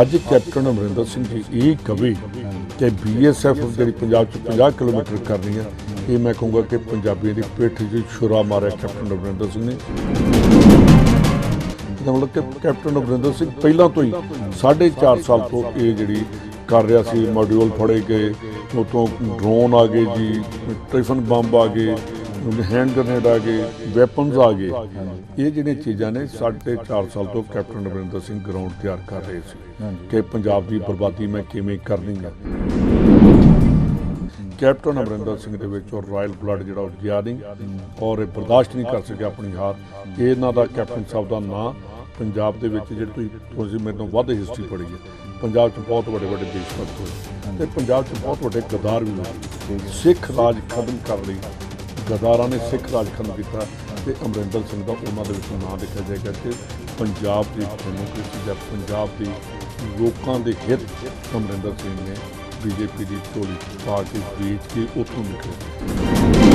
ਅੱਜ ਕੈਪਟਨ ਅਮਰਿੰਦਰ ਸਿੰਘ ਜੀ ਇਹ ਕਵੀ ਕਿ ਬੀਐਸਐਫ ਜਿਹੜੀ ਪੰਜਾਬ ਚ 50 ਕਿਲੋਮੀਟਰ ਕਰ ਰਹੀ ਹੈ ਇਹ ਮੈਂ ਕਹੂੰਗਾ ਕਿ ਪੰਜਾਬੀਆਂ ਦੀ ਪਿੱਠ 'ਚ ਛੁਰਾ ਮਾਰਿਆ ਕੈਪਟਨ ਅਮਰਿੰਦਰ ਸਿੰਘ ਨੇ ਜਦੋਂ ਮਤਲਬ ਕੈਪਟਨ ਅਮਰਿੰਦਰ ਸਿੰਘ ਪਹਿਲਾਂ ਤੋਂ ਹੀ 4.5 ਸਾਲ ਤੋਂ ਇਹ ਜਿਹੜੀ ਕਰ ਰਿਹਾ ਸੀ ਮੋਡਿਊਲ ਫੜੇ ਗਏ ਉਤੋਂ ਡਰੋਨ ਆ ਗਏ ਜੀ ਟ੍ਰਿਫਨ ਬੰਬ ਆ ਗਏ ਕਿਉਂਕਿ ਹੈਂਡ ਗਨੇਡ ਆ ਗਏ ਵੈਪਨਸ ਆ ਗਏ ਇਹ ਜਿਹੜੀਆਂ ਚੀਜ਼ਾਂ ਨੇ ਸਾਡੇ 4 ਸਾਲ ਤੋਂ ਕੈਪਟਨ ਅਮਰਿੰਦਰ ਸਿੰਘ ਗਰਾਊਂਡ ਤਿਆਰ ਕਰ ਰਹੇ ਸੀ ਕਿ ਪੰਜਾਬ ਦੀ ਬਰਬਾਦੀ ਮੈਂ ਕਿਵੇਂ ਕਰਨੀ ਹੈ ਕੈਪਟਨ ਅਮਰਿੰਦਰ ਸਿੰਘ ਦੇ ਵਿੱਚ ਉਹ ਰਾਇਲ ਬਲੱਡ ਜਿਹੜਾ ਉਹ ਗਿਆ ਨਹੀਂ ਔਰ ਇਹ ਬਰਦਾਸ਼ਤ ਨਹੀਂ ਕਰ ਸਕਿਆ ਆਪਣੀ ਹਾਰ ਇਹਨਾਂ ਦਾ ਕੈਪਟਨ ਸਾਹਿਬ ਦਾ ਨਾਂ ਪੰਜਾਬ ਦੇ ਵਿੱਚ ਜਿਹੜੀ ਤੁਸੀਂ ਤੁਸੀਂ ਮੇਰੇ ਤੋਂ ਵੱਧ ਹਿਸਟਰੀ ਪੜ੍ਹੀ ਹੈ ਪੰਜਾਬ 'ਚ ਬਹੁਤ ਵੱਡੇ ਵੱਡੇ ਦੇਸ਼ਭਗਤ ਹੋਏ ਤੇ ਪੰਜਾਬ 'ਚ ਬਹੁਤ ਵੱਡੇ ਗਦਾਰ ਵੀ ਹੋਏ ਸਿੱਖ ਰਾਜ ਖਤਮ ਕਰ ਲਈ ਗਦਾਰਾਂ ਨੇ ਸਿੱਖ ਰਾਜ ਖੰਡ ਕੀਤਾ ਤੇ ਅਮਰਿੰਦਰ ਸਿੰਘ ਦਾ ਉਹਨਾਂ ਦੇ ਵਿੱਚ ਨਾਮ ਲਿਖਿਆ ਜਾਏਗਾ ਕਿ ਪੰਜਾਬ ਦੀ ਡੈਮੋਕ੍ਰੇਸੀ ਜਾਂ ਪੰਜਾਬ ਦੀ ਲੋਕਾਂ ਦੇ ਹਿੱਤ ਅਮਰਿੰਦਰ ਸਿੰਘ ਨੇ ਬੀਜੇਪੀ ਦੀ ਟੋਲੀ ਪਾਰਟੀ ਵਿੱਚ ਕੀ ਉਤੋਂ ਉੱਥੋਂ ਨਿਕਲੇ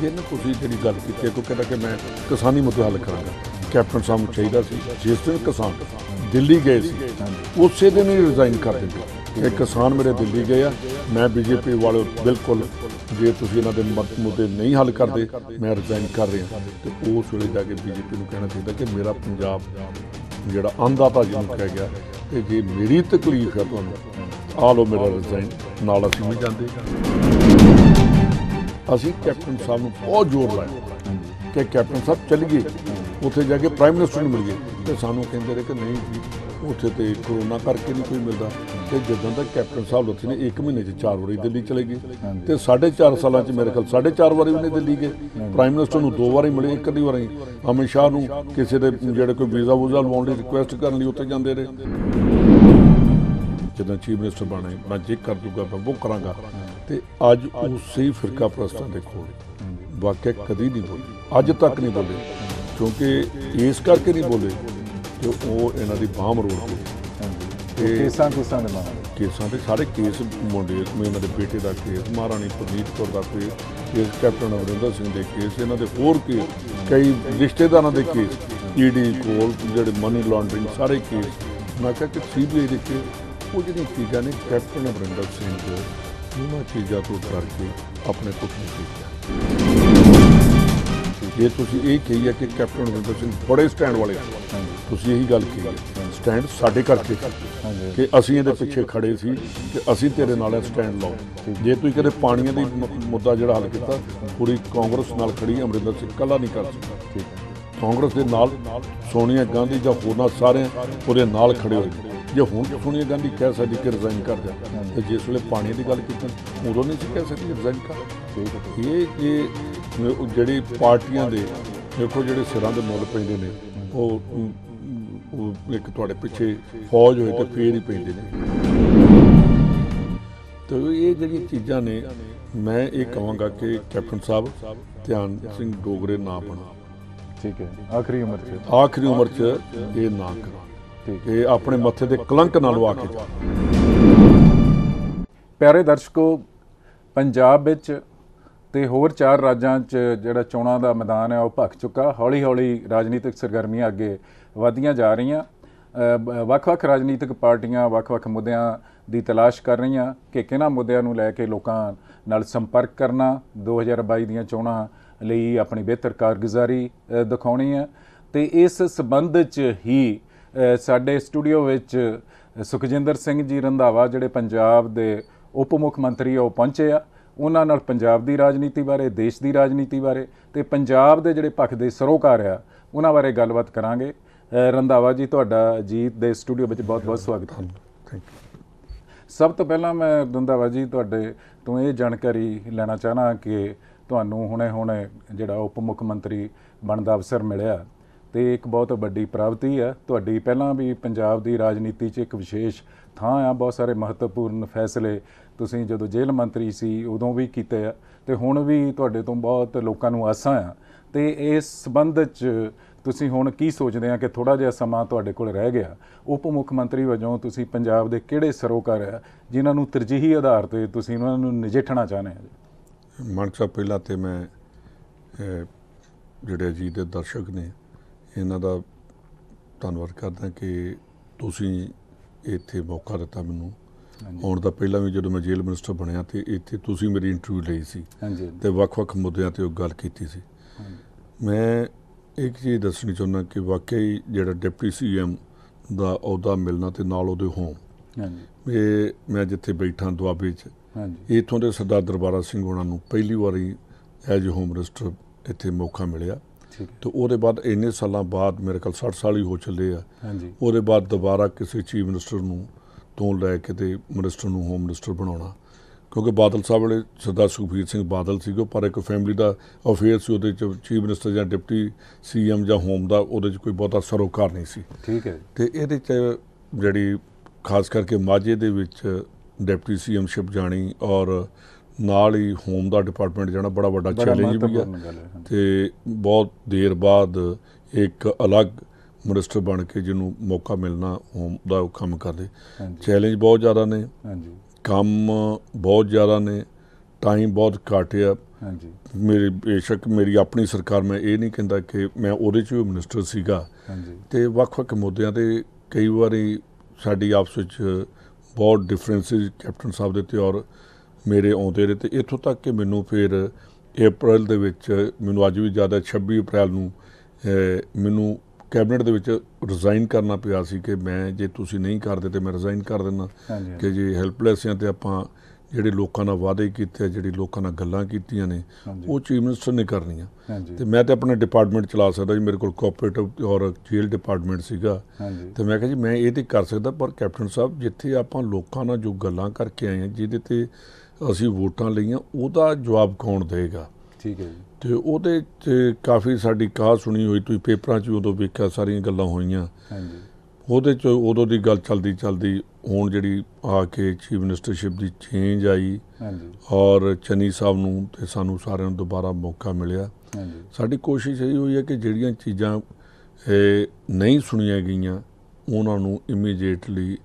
ਜਿੰਨ ਤੁਸੀਂ ਜਿਹੜੀ ਗੱਲ ਕੀਤੀ ਹੈ ਕਿ ਕਹਿੰਦਾ ਕਿ ਮੈਂ ਕਿਸਾਨੀ ਮੁੱਦਾ ਹੱਲ ਕਰਾਂਗਾ ਕੈਪਟਨ ਸਾਹਿਬ ਨੂੰ ਚਾਹੀਦਾ ਸੀ ਜਿਸ ਦਿਨ ਕਿਸਾਨ ਦਿੱਲੀ ਗਏ ਸੀ ਉਸੇ ਦਿਨ ਹੀ ਰਿਜ਼ਾਈਨ ਕਰ ਦਿੱਤਾ ਕਿ ਕਿਸਾਨ ਮੇਰੇ ਦਿੱਲੀ ਗਏ ਆ ਮੈਂ ਬੀਜੇਪੀ ਵਾਲੇ ਬਿਲਕੁਲ ਜੇ ਤੁਸੀਂ ਇਹਨਾਂ ਦੇ ਮੁੱਦੇ ਨਹੀਂ ਹੱਲ ਕਰਦੇ ਮੈਂ ਰਿਜ਼ਾਈਨ ਕਰ ਰਿਹਾ ਤੇ ਉਸ ਵੇਲੇ ਜਾ ਕੇ ਬੀਜੇਪੀ ਨੂੰ ਕਹਿਣਾ ਚਾਹੀਦਾ ਕਿ ਮੇਰਾ ਪੰਜਾਬ ਜਿਹੜਾ ਅੰਧਾਤਾ ਜਿਹਨੂੰ ਕਹਿ ਗਿਆ ਕਿ ਜੇ ਮੇਰੀ ਤਕਲੀਫ ਹੈ ਤੁਹਾਨੂੰ ਆ ਲਓ ਮੇਰਾ ਰਿਜ਼ਾਈਨ ਨਾਲ ਅਸੀਂ ਨਹੀਂ ਜਾਂਦੇ ਅਸੀਂ ਕੈਪਟਨ ਸਾਹਿਬ ਨੂੰ ਬਹੁਤ ਜ਼ੋਰ ਲਾਇਆ ਕਿ ਕੈਪਟਨ ਸਾਹਿਬ ਗਏ ਉੱਥੇ ਜਾ ਕੇ ਪ੍ਰਾਈਮ ਮਿਨਿਸਟਰ ਨੂੰ ਮਿਲ ਗਏ ਤੇ ਸਾਨੂੰ ਕਹਿੰਦੇ ਰਹੇ ਕਿ ਨਹੀਂ ਜੀ ਉੱਥੇ ਤੇ ਕਰੋਨਾ ਕਰਕੇ ਨਹੀਂ ਕੋਈ ਮਿਲਦਾ ਤੇ ਜਦੋਂ ਦਾ ਕੈਪਟਨ ਸਾਹਿਬ ਲੋਥੀ ਨੇ 1 ਮਹੀਨੇ 'ਚ 4 ਵਾਰੀ ਦਿੱਲੀ ਚਲੇ ਗਏ ਤੇ 4.5 ਸਾਲਾਂ 'ਚ ਮੇਰੇ ਖਿਆਲ 4.5 ਵਾਰੀ ਉਹਨੇ ਦਿੱਲੀ ਗਏ ਪ੍ਰਾਈਮ ਮਿਨਿਸਟਰ ਨੂੰ ਦੋ ਵਾਰੀ ਮਿਲੇ ਇੱਕ ਦੀ ਵਾਰੀ ਅਮਿਤ ਸ਼ਾਹ ਨੂੰ ਕਿਸੇ ਦੇ ਜਿਹੜੇ ਕੋਈ ਵੀਜ਼ਾ ਵੂਜ਼ਾ ਲਵਾਉਣ ਦੀ ਰਿਕੁਐਸਟ ਕਰਨ ਲਈ ਉੱਥੇ ਜਾਂਦੇ ਰਹੇ ਜਦੋਂ ਚੀਫ ਮਿਨਿਸਟਰ ਬਣੇ ਮੈਂ ਜੇ ਕਰ ਦੂਗਾ ਮੈਂ ਉਹ ਕਰਾਂਗਾ ਤੇ ਅੱਜ ਉਸੇ ਫਿਰਕਾ ਪ੍ਰਸਤਾਂ ਦੇ ਕੋਲ ਵਾਕਿਆ ਕਦੀ ਨਹੀਂ ਬੋਲੀ ਅੱਜ ਤੱਕ ਨਹੀਂ ਬੋਲੇ ਕਿਉਂਕਿ ਇਸ ਕਰਕੇ ਨਹੀਂ ਬੋਲੇ ਤੇ ਉਹ ਇਹਨਾਂ ਦੀ ਬਾਹਮ ਰੋੜ ਕੇ ਤੇ ਕੇਸਾਂ ਕੇਸਾਂ ਦੇ ਮਾਮਲੇ ਕੇਸਾਂ ਤੇ ਸਾਰੇ ਕੇਸ ਮੁੰਡੇ ਇਸ ਉਹਨਾਂ ਦੇ ਬੇਟੇ ਦਾ ਕੇਸ ਮਹਾਰਾਣੀ ਪ੍ਰਨੀਤ ਕੌਰ ਦਾ case case captain Amarinder Singh ਦੇ ਕੇਸ ਇਹਨਾਂ ਦੇ ਹੋਰ ਕੇ ਕਈ ਰਿਸ਼ਤੇਦਾਰਾਂ ਦੇ ਕੇਸ ਈਡੀ e ਕੋਲ ਜਿਹੜੇ ਮਨੀ ਲਾਂਡਰਿੰਗ ਸਾਰੇ ਕੇਸ ਮੈਂ ਕਿਹਾ ਕਿ ਸੀਬੀਆਈ ਦੇ ਕੇ ਉਹ ਜਿਹੜੀ ਚੀਜ਼ਾਂ ਨੇ ਕੈਪਟਨ ਅਵਰਿੰਦਰ ਸਿੰਘ ਦੇ ਉਹਨਾਂ ਚੀਜ਼ਾਂ ਤੋਂ ਕਰਕੇ ਆਪਣੇ ਕੋਲ ਨਹੀਂ ਕੀਤਾ ਜੇ ਤੁਸੀਂ ਇਹ ਕਹੀ ਹੈ ਕਿ ਕੈਪਟਨ ਅਮਰਿੰਦਰ ਸਿੰਘ ਬੜੇ ਸਟੈਂਡ ਵਾਲੇ ਆ। ਤੁਸੀਂ ਇਹੀ ਗੱਲ ਕਹੀ ਸਟੈਂਡ ਸਾਡੇ ਕਰਕੇ ਕਿ ਅਸੀਂ ਇਹਦੇ ਪਿੱਛੇ ਖੜੇ ਸੀ ਕਿ ਅਸੀਂ ਤੇਰੇ ਨਾਲ ਸਟੈਂਡ ਲਾਉ ਜੇ ਤੁਸੀਂ ਕਦੇ ਪਾਣੀਆਂ ਦੀ ਮੁੱਦਾ ਜਿਹੜਾ ਹੱਲ ਕੀਤਾ ਪੂਰੀ ਕਾਂਗਰਸ ਨਾਲ ਖੜੀ ਅਮਰਿੰਦਰ ਸਿੰਘ ਕੱਲਾ ਨਹੀਂ ਕਰ ਸਕਦਾ ਕਾਂਗਰਸ ਦੇ ਨਾਲ ਸੋਨੀਆ ਗਾਂਧੀ ਜਾਂ ਹੋਰਨਾਂ ਸਾਰੇ ਉਹਦੇ ਨਾਲ ਖੜੇ ਹੋਏ ਜੇ ਹੁਣ ਸੋਨੀਆ ਗਾਂਧੀ ਕਹਿ ਸਕਦੀ ਕਿ ਰਿਜ਼ਾਈਨ ਕਰ ਜਾ ਤੇ ਜਿਸ ਵੇਲੇ ਪਾਣੀ ਦੀ ਗੱਲ ਕੀਤੀ ਉਦੋਂ ਨਹੀਂ ਸੀ ਕਹਿ ਸਕਦੀ ਰਿਜ਼ਾਈਨ ਕਰ ਇਹ ਕਿ ਨੇ ਜਿਹੜੀ ਪਾਰਟੀਆਂ ਦੇ ਦੇਖੋ ਜਿਹੜੇ ਸਿਰਾਂ ਦੇ ਮੁੱਲ ਪੈਂਦੇ ਨੇ ਉਹ ਉਹ ਇੱਕ ਤੁਹਾਡੇ ਪਿੱਛੇ ਫੌਜ ਹੋਏ ਤੇ ਫੇਰ ਹੀ ਪੈਂਦੇ ਨੇ ਤੇ ਇਹ ਜਿਹੜੀਆਂ ਚੀਜ਼ਾਂ ਨੇ ਮੈਂ ਇਹ ਕਹਾਂਗਾ ਕਿ ਕੈਪਟਨ ਸਾਹਿਬ ਧਿਆਨ ਸਿੰਘ ਡੋਗਰੇ ਨਾ ਬਣਾ ਠੀਕ ਹੈ ਆਖਰੀ ਉਮਰ 'ਚ ਆਖਰੀ ਉਮਰ 'ਚ ਇਹ ਨਾ ਕਰਾਂ ਠੀਕ ਇਹ ਆਪਣੇ ਮੱਥੇ ਤੇ ਕਲੰਕ ਨਾ ਲਵਾ ਕੇ ਪਿਆਰੇ ਦਰਸ਼ਕੋ ਪੰਜਾਬ ਵਿੱਚ ਤੇ ਹੋਰ ਚਾਰ ਰਾਜਾਂ 'ਚ ਜਿਹੜਾ ਚੋਣਾਂ ਦਾ ਮੈਦਾਨ ਹੈ ਉਹ ਭੱਕ ਚੁੱਕਾ ਹੌਲੀ-ਹੌਲੀ ਰਾਜਨੀਤਿਕ ਸਰਗਰਮੀਆਂ ਅੱਗੇ ਵਧੀਆਂ ਜਾ ਰਹੀਆਂ ਵੱਖ-ਵੱਖ ਰਾਜਨੀਤਿਕ ਪਾਰਟੀਆਂ ਵੱਖ-ਵੱਖ ਮੁੱਦਿਆਂ ਦੀ ਤਲਾਸ਼ ਕਰ ਰਹੀਆਂ ਕਿ ਕਿਹਨਾਂ ਮੁੱਦਿਆਂ ਨੂੰ ਲੈ ਕੇ ਲੋਕਾਂ ਨਾਲ ਸੰਪਰਕ ਕਰਨਾ 2022 ਦੀਆਂ ਚੋਣਾਂ ਲਈ ਆਪਣੀ ਬਿਹਤਰ ਕਾਰਗੁਜ਼ਾਰੀ ਦਿਖਾਉਣੀ ਹੈ ਤੇ ਇਸ ਸਬੰਧ 'ਚ ਹੀ ਸਾਡੇ ਸਟੂਡੀਓ ਵਿੱਚ ਸੁਖਜਿੰਦਰ ਸਿੰਘ ਜੀ ਰੰਧਾਵਾ ਜਿਹੜੇ ਪੰਜਾਬ ਦੇ ਉਪ ਮੁੱਖ ਮੰਤਰੀ ਉਹ ਪਹੁੰਚੇ ਆ ਉਹਨਾਂ ਨਾਲ ਪੰਜਾਬ ਦੀ ਰਾਜਨੀਤੀ ਬਾਰੇ ਦੇਸ਼ ਦੀ ਰਾਜਨੀਤੀ ਬਾਰੇ ਤੇ ਪੰਜਾਬ ਦੇ ਜਿਹੜੇ ਪੱਖ ਦੇ ਸਰੋਕਾਰ ਆ ਉਹਨਾਂ ਬਾਰੇ ਗੱਲਬਾਤ ਕਰਾਂਗੇ ਰੰਧਾਵਾ ਜੀ ਤੁਹਾਡਾ ਜੀਤ ਦੇ ਸਟੂਡੀਓ ਵਿੱਚ ਬਹੁਤ-ਬਹੁਤ ਸਵਾਗਤ ਹੈ ਥੈਂਕ ਯੂ ਸਭ ਤੋਂ ਪਹਿਲਾਂ ਮੈਂ ਰੰਧਾਵਾ ਜੀ ਤੁਹਾਡੇ ਤੋਂ ਇਹ ਜਾਣਕਾਰੀ ਲੈਣਾ ਚਾਹਨਾ ਕਿ ਤੁਹਾਨੂੰ ਹੁਣੇ-ਹੁਣੇ ਜਿਹੜਾ ਉਪ ਮੁੱਖ ਮੰਤਰੀ ਬਣਨ ਦਾ ਅਵਸਰ ਮਿਲਿਆ ਤੇ ਇੱਕ ਬਹੁਤ ਵੱਡੀ ਪ੍ਰਾਪਤੀ ਆ ਤੁਹਾਡੀ ਪਹਿਲਾਂ ਵੀ ਪੰਜਾਬ ਦੀ ਰਾਜਨੀਤੀ 'ਚ ਇੱਕ ਵਿਸ਼ੇਸ਼ ਥਾਂ ਆ ਬਹੁਤ ਸਾਰੇ ਮਹੱਤਵਪੂਰਨ ਫੈਸਲੇ ਤੁਸੀਂ ਜਦੋਂ ਜੇਲ੍ਹ ਮੰਤਰੀ ਸੀ ਉਦੋਂ ਵੀ ਕੀਤੇ ਆ ਤੇ ਹੁਣ ਵੀ ਤੁਹਾਡੇ ਤੋਂ ਬਹੁਤ ਲੋਕਾਂ ਨੂੰ ਆਸਾਂ ਆ ਤੇ ਇਸ ਸੰਬੰਧ 'ਚ ਤੁਸੀਂ ਹੁਣ ਕੀ ਸੋਚਦੇ ਆ ਕਿ ਥੋੜਾ ਜਿਹਾ ਸਮਾਂ ਤੁਹਾਡੇ ਕੋਲ ਰਹਿ ਗਿਆ ਉਪ ਮੁੱਖ ਮੰਤਰੀ ਵਜੋਂ ਤੁਸੀਂ ਪੰਜਾਬ ਦੇ ਕਿਹੜੇ ਸਰੋਕਾਰ ਆ ਜਿਨ੍ਹਾਂ ਨੂੰ ਤਰਜੀਹੀ ਆਧਾਰ ਤੇ ਤੁਸੀਂ ਉਹਨਾਂ ਨੂੰ ਨਜਿੱਠਣਾ ਚਾਹੁੰਦੇ ਆ ਮਨ ਸਾਹਿਬ ਪਹਿਲਾਂ ਤੇ ਮੈਂ ਜਿਹੜੇ ਜੀ ਦੇ ਦਰਸ਼ਕ ਨੇ ਇਹਨਾਂ ਦਾ ਧੰਨਵਾਦ ਕਰਦਾ ਕਿ ਤੁਸੀਂ ਇੱਥੇ ਮੌਕਾ ਦਿੱਤਾ ਮੈਨੂੰ ਹੁਣ ਤਾਂ ਪਹਿਲਾਂ ਵੀ ਜਦੋਂ ਮੈਂ ਜੇਲ੍ਹ ਮਿਨਿਸਟਰ ਬਣਿਆ ਤੇ ਇੱਥੇ ਤੁਸੀਂ ਮੇਰੀ ਇੰਟਰਵਿਊ ਲਈ ਸੀ ਤੇ ਵੱਖ-ਵੱਖ ਮੁੱਦਿਆਂ ਤੇ ਉਹ ਗੱਲ ਕੀਤੀ ਸੀ ਮੈਂ ਇੱਕ ਚੀਜ਼ ਦੱਸਣੀ ਚਾਹੁੰਦਾ ਕਿ ਵਾਕਈ ਜਿਹੜਾ ਡਿਪਟੀ ਸੀਐਮ ਦਾ ਅਹੁਦਾ ਮਿਲਣਾ ਤੇ ਨਾਲ ਉਹਦੇ ਹੋਂ ਹਾਂਜੀ ਇਹ ਮੈਂ ਜਿੱਥੇ ਬੈਠਾ ਦੁਆਬੇ 'ਚ ਹਾਂਜੀ ਇਥੋਂ ਦੇ ਸਰਦਾਰ ਦਰਬਾਰਾ ਸਿੰਘ ਹੋਣਾ ਨੂੰ ਪਹਿਲੀ ਵਾਰੀ ਐਜ ਹੋਮ ਮਿਨਿਸਟਰ ਇੱਥੇ ਮੌਕਾ ਮਿਲਿਆ ਤੇ ਉਹਦੇ ਬਾਅਦ ਇੰਨੇ ਸਾਲਾਂ ਬਾਅਦ ਮੇਰੇ ਕੋਲ 60 ਸਾਲ ਹੀ ਹੋ ਚੱਲੇ ਆ ਹਾਂਜੀ ਉਹਦੇ ਬਾਅਦ ਦੁਬਾਰਾ ਕਿਸੇ ਚੀਫ ਮਿਨਿਸਟਰ ਨੂੰ ਤੋਂ ਲੈ ਕੇ ਤੇ ਮਿਨਿਸਟਰ ਨੂੰ ਹੋਮ ਮਿਨਿਸਟਰ ਬਣਾਉਣਾ ਕਿਉਂਕਿ ਬਾਦਲ ਸਾਹਿਬ ਵਾਲੇ ਸਰਦਾਰ ਸੁਖਵੀਰ ਸਿੰਘ ਬਾਦਲ ਸੀਗੇ ਪਰ ਇੱਕ ਫੈਮਿਲੀ ਦਾ ਅਫੇਅਰ ਸੀ ਉਹਦੇ ਚ ਚੀਫ ਮਿਨਿਸਟਰ ਜਾਂ ਡਿਪਟੀ ਸੀਐਮ ਜਾਂ ਹੋਮ ਦਾ ਉਹਦੇ ਚ ਕੋਈ ਬਹੁਤਾ ਸਰੋਕਾਰ ਨਹੀਂ ਸੀ ਠੀਕ ਹੈ ਤੇ ਇਹਦੇ ਚ ਜਿਹੜੀ ਖਾਸ ਕਰਕੇ ਮਾਝੇ ਦੇ ਵਿੱਚ ਡਿਪਟੀ ਸੀਐਮ ਸ਼ਿਪ ਜਾਣੀ ਔਰ ਨਾਲ ਹੀ ਹੋਮ ਦਾ ਡਿਪਾਰਟਮੈਂਟ ਜਾਣਾ ਬੜਾ ਵੱਡਾ ਚੈਲੰਜ ਵੀ ਹੈ ਤੇ ਬਹੁਤ ਦੇਰ ਬਾਅਦ ਇੱਕ ਅਲੱਗ ਮਿਨਿਸਟਰ ਬਣ ਕੇ ਜਿਹਨੂੰ ਮੌਕਾ ਮਿਲਣਾ ਉਹਦਾ ਉਹ ਕੰਮ ਕਰਦੇ ਚੈਲੰਜ ਬਹੁਤ ਜ਼ਿਆਦਾ ਨੇ ਹਾਂਜੀ ਕੰਮ ਬਹੁਤ ਜ਼ਿਆਦਾ ਨੇ ਟਾਈਮ ਬਹੁਤ ਘੱਟ ਆ ਹਾਂਜੀ ਮੇਰੇ ਬੇਸ਼ੱਕ ਮੇਰੀ ਆਪਣੀ ਸਰਕਾਰ ਮੈਂ ਇਹ ਨਹੀਂ ਕਹਿੰਦਾ ਕਿ ਮੈਂ ਉਹਦੇ 'ਚ ਵੀ ਮਿਨਿਸਟਰ ਸੀਗਾ ਹਾਂਜੀ ਤੇ ਵੱਖ-ਵੱਖ ਮੁੱਦਿਆਂ ਤੇ ਕਈ ਵਾਰੀ ਸਾਡੀ ਆਪਸ ਵਿੱਚ ਬਹੁਤ ਡਿਫਰੈਂਸਿਸ ਕੈਪਟਨ ਸਾਹਿਬ ਦੇ ਤੇ ਔਰ ਮੇਰੇ ਆਉਂਦੇ ਰਹੇ ਤੇ ਇੱਥੋਂ ਤੱਕ ਕਿ ਮੈਨੂੰ ਫਿਰ ਅਪ੍ਰੈਲ ਦੇ ਵਿੱਚ ਮੈਨੂੰ ਅੱਜ ਵੀ ਜ਼ਿਆਦਾ 26 ਅਪ੍ਰੈਲ ਨੂੰ ਮੈਨੂੰ ਕੈਬਨਿਟ ਦੇ ਵਿੱਚ ਰਿਜ਼ਾਈਨ ਕਰਨਾ ਪਿਆ ਸੀ ਕਿ ਮੈਂ ਜੇ ਤੁਸੀਂ ਨਹੀਂ ਕਰਦੇ ਤੇ ਮੈਂ ਰਿਜ਼ਾਈਨ ਕਰ ਦਿੰਦਾ ਕਿ ਜੇ ਹੈਲਪਲੈਸ ਆ ਤੇ ਆਪਾਂ ਜਿਹੜੇ ਲੋਕਾਂ ਨਾਲ ਵਾਅਦੇ ਕੀਤੇ ਜਿਹੜੇ ਲੋਕਾਂ ਨਾਲ ਗੱਲਾਂ ਕੀਤੀਆਂ ਨੇ ਉਹ ਚੀਫ ਮਿਨਿਸਟਰ ਨੇ ਕਰਨੀਆਂ ਤੇ ਮੈਂ ਤੇ ਆਪਣਾ ਡਿਪਾਰਟਮੈਂਟ ਚਲਾ ਸਕਦਾ ਜੀ ਮੇਰੇ ਕੋਲ ਕੋਆਪਰੇਟਿਵ ਔਰ ਜੇਲ ਡਿਪਾਰਟਮੈਂਟ ਸੀਗਾ ਤੇ ਮੈਂ ਕਿਹਾ ਜੀ ਮੈਂ ਇਹ ਤੇ ਕਰ ਸਕਦਾ ਪਰ ਕੈਪਟਨ ਸਾਹਿਬ ਜਿੱਥੇ ਆਪਾਂ ਲੋਕਾਂ ਨਾਲ ਜੋ ਗੱਲਾਂ ਕਰਕੇ ਆਏ ਆ ਜਿਹਦੇ ਤੇ ਅਸੀਂ ਵੋਟਾਂ ਲਈਆਂ ਉਹਦਾ ਜਵਾਬ ਕੌਣ ਦੇਗਾ ਠੀਕ ਹੈ ਜੀ ਤੇ ਉਹਦੇ ਤੇ ਕਾਫੀ ਸਾਡੀ ਕਾਹ ਸੁਣੀ ਹੋਈ ਤੁਸੀਂ ਪੇਪਰਾਂ 'ਚ ਵੀ ਉਦੋਂ ਵੇਖਿਆ ਸਾਰੀਆਂ ਗੱਲਾਂ ਹੋਈਆਂ ਹਾਂਜੀ ਉਹਦੇ 'ਚ ਉਦੋਂ ਦੀ ਗੱਲ ਚੱਲਦੀ ਚੱਲਦੀ ਹੁਣ ਜਿਹੜੀ ਆ ਕੇ ਚੀਫ ਮਿਨਿਸਟਰਸ਼ਿਪ ਦੀ ਚੇਂਜ ਆਈ ਹਾਂਜੀ ਔਰ ਚੰਨੀ ਸਾਹਿਬ ਨੂੰ ਤੇ ਸਾਨੂੰ ਸਾਰਿਆਂ ਨੂੰ ਦੁਬਾਰਾ ਮੌਕਾ ਮਿਲਿਆ ਹਾਂਜੀ ਸਾਡੀ ਕੋਸ਼ਿਸ਼ ਇਹ ਹੋਈ ਹੈ ਕਿ ਜਿਹੜੀਆਂ ਚੀਜ਼ਾਂ ਨਹੀਂ ਸੁਣੀਆਂ ਗਈਆਂ ਉਹਨਾਂ ਨੂੰ ਇਮੀਡੀਏਟਲੀ